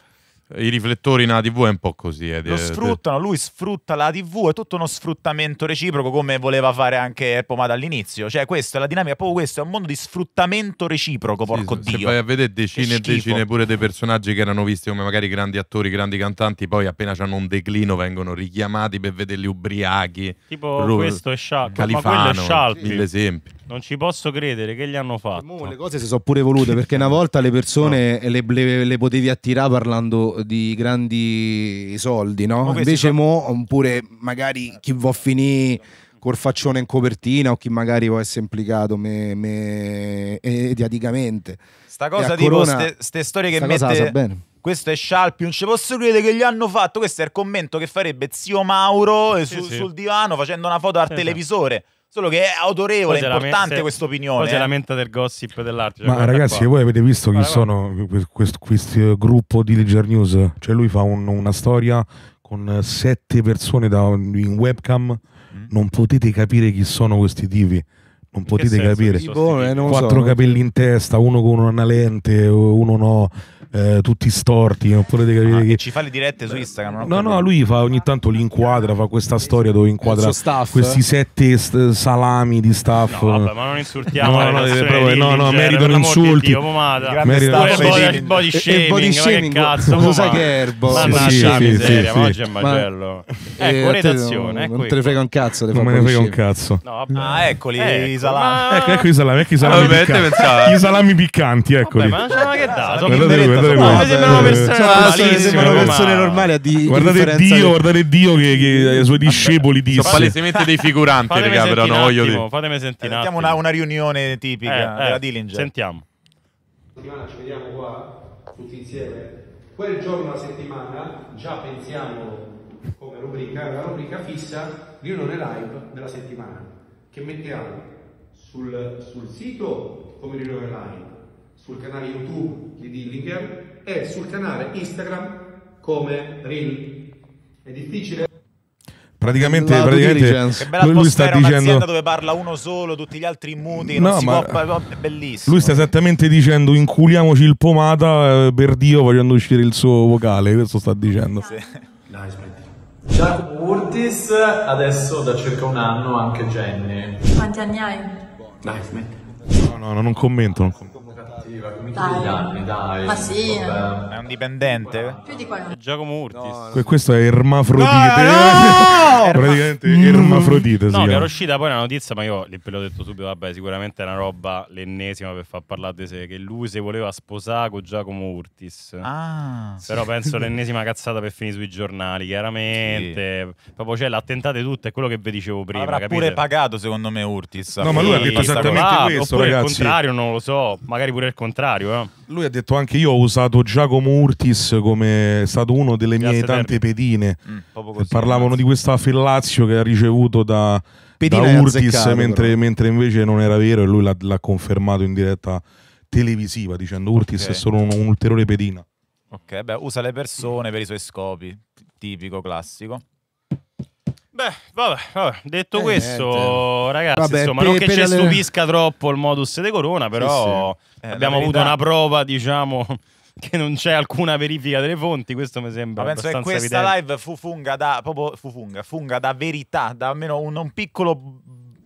i riflettori in ATV è un po' così. Eh, Lo de, sfruttano, de... lui sfrutta la TV, è tutto uno sfruttamento reciproco come voleva fare anche Pomada all'inizio. Cioè, questa è la dinamica, proprio questo, è un mondo di sfruttamento reciproco, porco sì, Dio. Se vai a vedere decine e decine pure dei personaggi che erano visti come magari grandi attori, grandi cantanti, poi appena hanno un declino vengono richiamati per vederli ubriachi. Tipo Ru- questo è Scialpi, Califano, ma quello è Scialpi. Sì. L'esempio. Non ci posso credere che gli hanno fatto. Mo, le cose si sono pure volute perché una volta le persone no. le, le, le, potevi attirare parlando di grandi soldi, no? Ma Invece mo, pure magari chi vuol finire col faccione in copertina o chi magari può essere implicato me, me, mediaticamente. Sta cosa di corona, ste, storie che mette... Questo è Scialpi, non ci posso credere che gli hanno fatto. Questo è il commento che farebbe zio Mauro eh, sì, su, sì. sul divano facendo una foto al esatto. televisore. Solo che è autorevole, è importante questa opinione. Poi eh. c'è la mente del gossip dell'arte. Ma cioè, ragazzi, qua. voi avete visto chi sono questo, questo, gruppo di Ledger News? Cioè lui fa un, una storia con sette persone da, in webcam. Mm. Non potete capire chi sono questi tipi un po' capire. Tipo, boh, eh, Quattro so, capelli in testa, uno con una lente, uno no, eh, tutti storti. Non potete ah, capire ah, che... Ci fa le dirette su Instagram? No, no, lui fa, ogni tanto li inquadra, fa questa storia dove inquadra questi sette salami di staff. No, vabbè, ma non insultiamo. no, no, proprio, no, no, meritano insulti. Meritano body, body shaming, body shaming. Ma che cazzo? Lo sai che è erbo? Mannaggia miseria, oggi è macello. Eh, ecco, eh, redazione. Non ecco te ne ecco. frega un cazzo. Non me ne frega un cazzo. Ah, eccoli, ecco. i salami. Ecco, ecco i salami, ecco i salami. Piccanti. I salami piccanti, eccoli. Vabbè, ma che dà? Sono guardate, guardate, guardate, sembrano persone normali di Guardate Dio, guardate Dio che, i suoi discepoli disse. Sono palesemente dei figuranti, raga, però non voglio Fatemi sentire. Sentiamo eh, una, riunione tipica eh, della eh, Dillinger. Sentiamo. Settimana ci vediamo qua tutti insieme. Quel giorno a settimana già pensiamo come rubrica, la rubrica fissa riunione live della settimana che mettiamo sul, sul sito come Rilore Online, sul canale YouTube di Dillinger e sul canale Instagram come Rill. È difficile praticamente, la praticamente lui, lui sta dicendo dove parla uno solo tutti gli altri muti no, ma... può... Oh, è bellissimo lui sta esattamente dicendo inculiamoci il pomata eh, per Dio facendo uscire il suo vocale questo sta dicendo sì. Giacomo Urtis adesso da circa un anno anche Jenny quanti anni hai? Dai, smetti. No, no, no, non commento. Non commento sentiva, come gli anni, dai. Ma sì. Vabbè. È un dipendente? Più di 40. Giacomo Urtis. No, no. Questo è Ermafrodite. No, no! Praticamente mm. Ermafrodite. No, era uscita poi la notizia, ma io l'ho detto subito, vabbè, sicuramente è una roba l'ennesima per far parlare di sé, che lui si voleva sposare con Giacomo Urtis. Ah. Però penso l'ennesima cazzata per finire sui giornali, chiaramente. Sì. Proprio cioè, l'attentate tutto, è quello che vi dicevo prima. Avrà capite? pure pagato secondo me Urtis. No, ma lui ha detto esattamente questo, ragazzi. il contrario, non lo so. Magari pure il contrario contrario. Eh. Lui ha detto anche io ho usato Giacomo Urtis come stato uno delle Piazza mie tante pedine. Mm. Così, parlavano grazie. di questa fellazio che ha ricevuto da, da Urtis mentre, mentre, invece non era vero e lui l'ha, confermato in diretta televisiva dicendo Urtis okay. è solo un'ulteriore pedina. Ok, beh, usa le persone per i suoi scopi, tipico, classico. Beh, vabbè, vabbè. detto eh, questo, eh, ragazzi, vabbè, insomma, per, non che ci le... stupisca troppo il modus de Corona, però sì, sì. Eh, abbiamo avuto una prova, diciamo, che non c'è alcuna verifica delle fonti, questo mi sembra Ma penso che questa evidente. live fu funga da proprio fu funga, funga da verità, da almeno un, un piccolo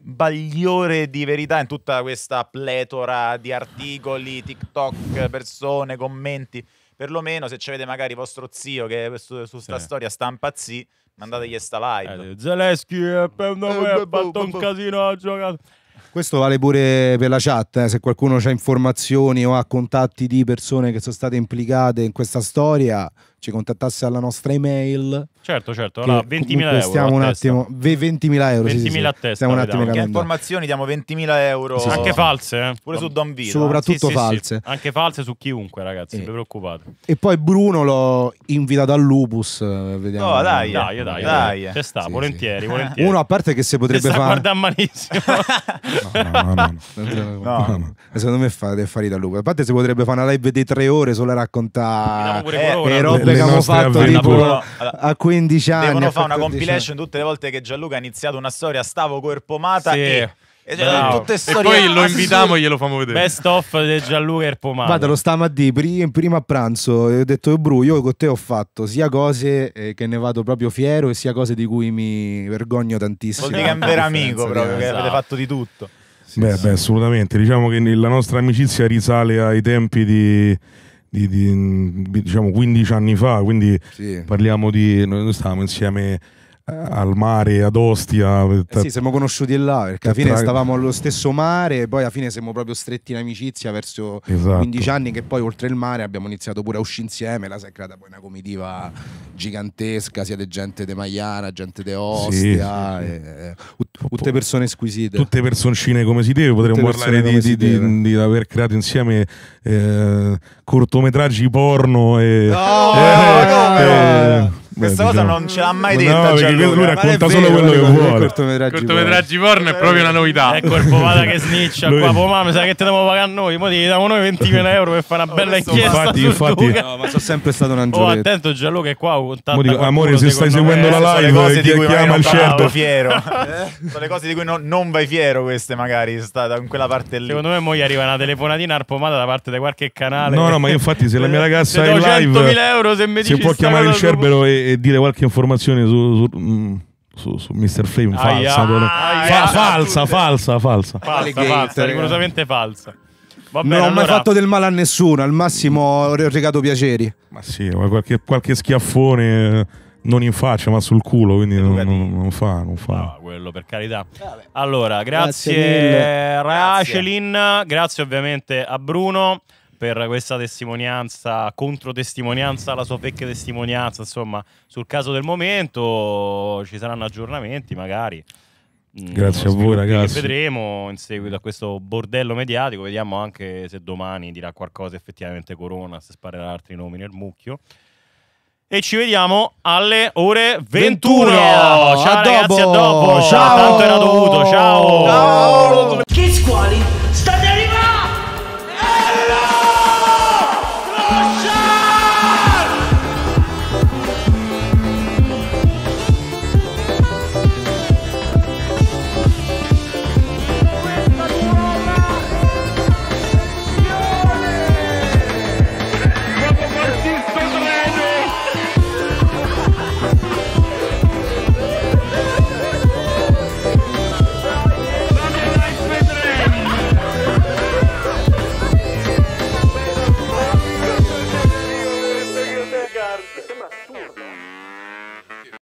bagliore di verità in tutta questa pletora di articoli, TikTok, persone, commenti. Perlomeno se ci avete magari vostro zio che su, su sta sì. storia sta impazzì, Mandategli sta live. Eh, è eh, per noi eh, ha boh, fatto boh, un boh. casino a giocare. Questo vale pure per la chat, eh, se qualcuno ha informazioni o ha contatti di persone che sono state implicate in questa storia, ci contattasse alla nostra email. Certo, certo. Allora, 20.000 euro. Stiamo un attimo, 20.000 euro. 20.000 sì, sì, a testa. un attimo che informazioni diamo 20.000 euro. Sì, anche false. Eh. Pure su Don Vito. Soprattutto false. Anche false su chiunque, ragazzi. Non eh. vi preoccupate. E poi Bruno l'ho invitato al Lupus. Eh, vediamo. No, dai, dai, dai. dai. C'è sta, volentieri, volentieri. Uno, a parte che se potrebbe fare. Guarda malissimo. no, no, no, no. Eh, secondo me fa, deve fare Lupus. A parte se potrebbe fare una live di tre ore solo a raccontare. Eh, che abbiamo fatto tipo, a 15 anni. Devono fare una compilation tutte le volte che Gianluca ha iniziato una storia, stavo corpo mata sì. e... E, cioè, e poi lo invitiamo e glielo famo vedere. Best off di Gianluca Erpomano. Guarda, lo stiamo a dire prima a pranzo. ho detto, Bru, io con te ho fatto sia cose eh, che ne vado proprio fiero e sia cose di cui mi vergogno tantissimo. Vuol dire che è un vero amico proprio, che avete esatto. fatto di tutto. Sì, beh, sì. beh, assolutamente. Diciamo che la nostra amicizia risale ai tempi di di, di, diciamo 15 anni fa, quindi sì. parliamo di... Noi stavamo insieme al mare ad Ostia. Eh sì, siamo conosciuti là perché alla fine stavamo allo stesso mare e poi alla fine siamo proprio stretti in amicizia verso esatto. 15 anni che poi oltre il mare abbiamo iniziato pure a uscire insieme, la si è creata poi una comitiva gigantesca, sia di gente di Maiana, gente di Ostia, sì, sì. E, tutte persone squisite. Tutte personcine come si deve, potremmo parlare di, di, di, di, aver creato insieme eh, cortometraggi porno e... No, eh, no, no, questa eh, diciamo. cosa non ce l'ha mai detta. No, Gianluca, lui racconta solo vero, quello che vuole. Cortometraggi, cortometraggi porno è proprio una novità. Ecco il povata che sniccia lui... qua. Pomà, mi sa che te devo pagare a noi. Poi ti diamo noi 20.000 euro per fare una oh, bella oh, inchiesta. Infatti, infatti. No, ma c'è sempre stato un angioletto. Oh, attento Gianluca che qua Dico, amore, se stai seguendo la eh, live, ti eh, chiama il certo. fiero. Sono le cose di cui non, vai fiero queste magari, in quella parte lì. Secondo me mo gli arriva una telefonatina al pomata da parte di qualche canale. No, no, ma infatti se la mia ragazza è in live 100.000 euro se mi dici Si può chiamare il Cerbero e dire qualche informazione su, su mm, su, su Mr. Flame falsa, aia, fa, falsa, falsa, falsa, falsa, falsa, rigorosamente falsa. Vabbè, non ho allora... mai fatto del male a nessuno, al massimo ho regato piaceri. Ma sì, qualche, qualche, schiaffone eh, non in faccia, ma sul culo, quindi non, non, non, fa, non fa. No, quello per carità. Vabbè. Allora, grazie, grazie Racelin, grazie. grazie ovviamente a Bruno per questa testimonianza, controtestimonianza la sua vecchia testimonianza, insomma, sul caso del momento ci saranno aggiornamenti magari. Mm, Grazie a voi ragazzi. Vedremo in seguito a questo bordello mediatico, vediamo anche se domani dirà qualcosa effettivamente Corona, se sparerà altri nomi nel mucchio. E ci vediamo alle ore 21. 21. Ciao a ragazzi, dopo. a dopo. Ciao, tanto era dovuto. Ciao. Ciao. Che scuoli? Stai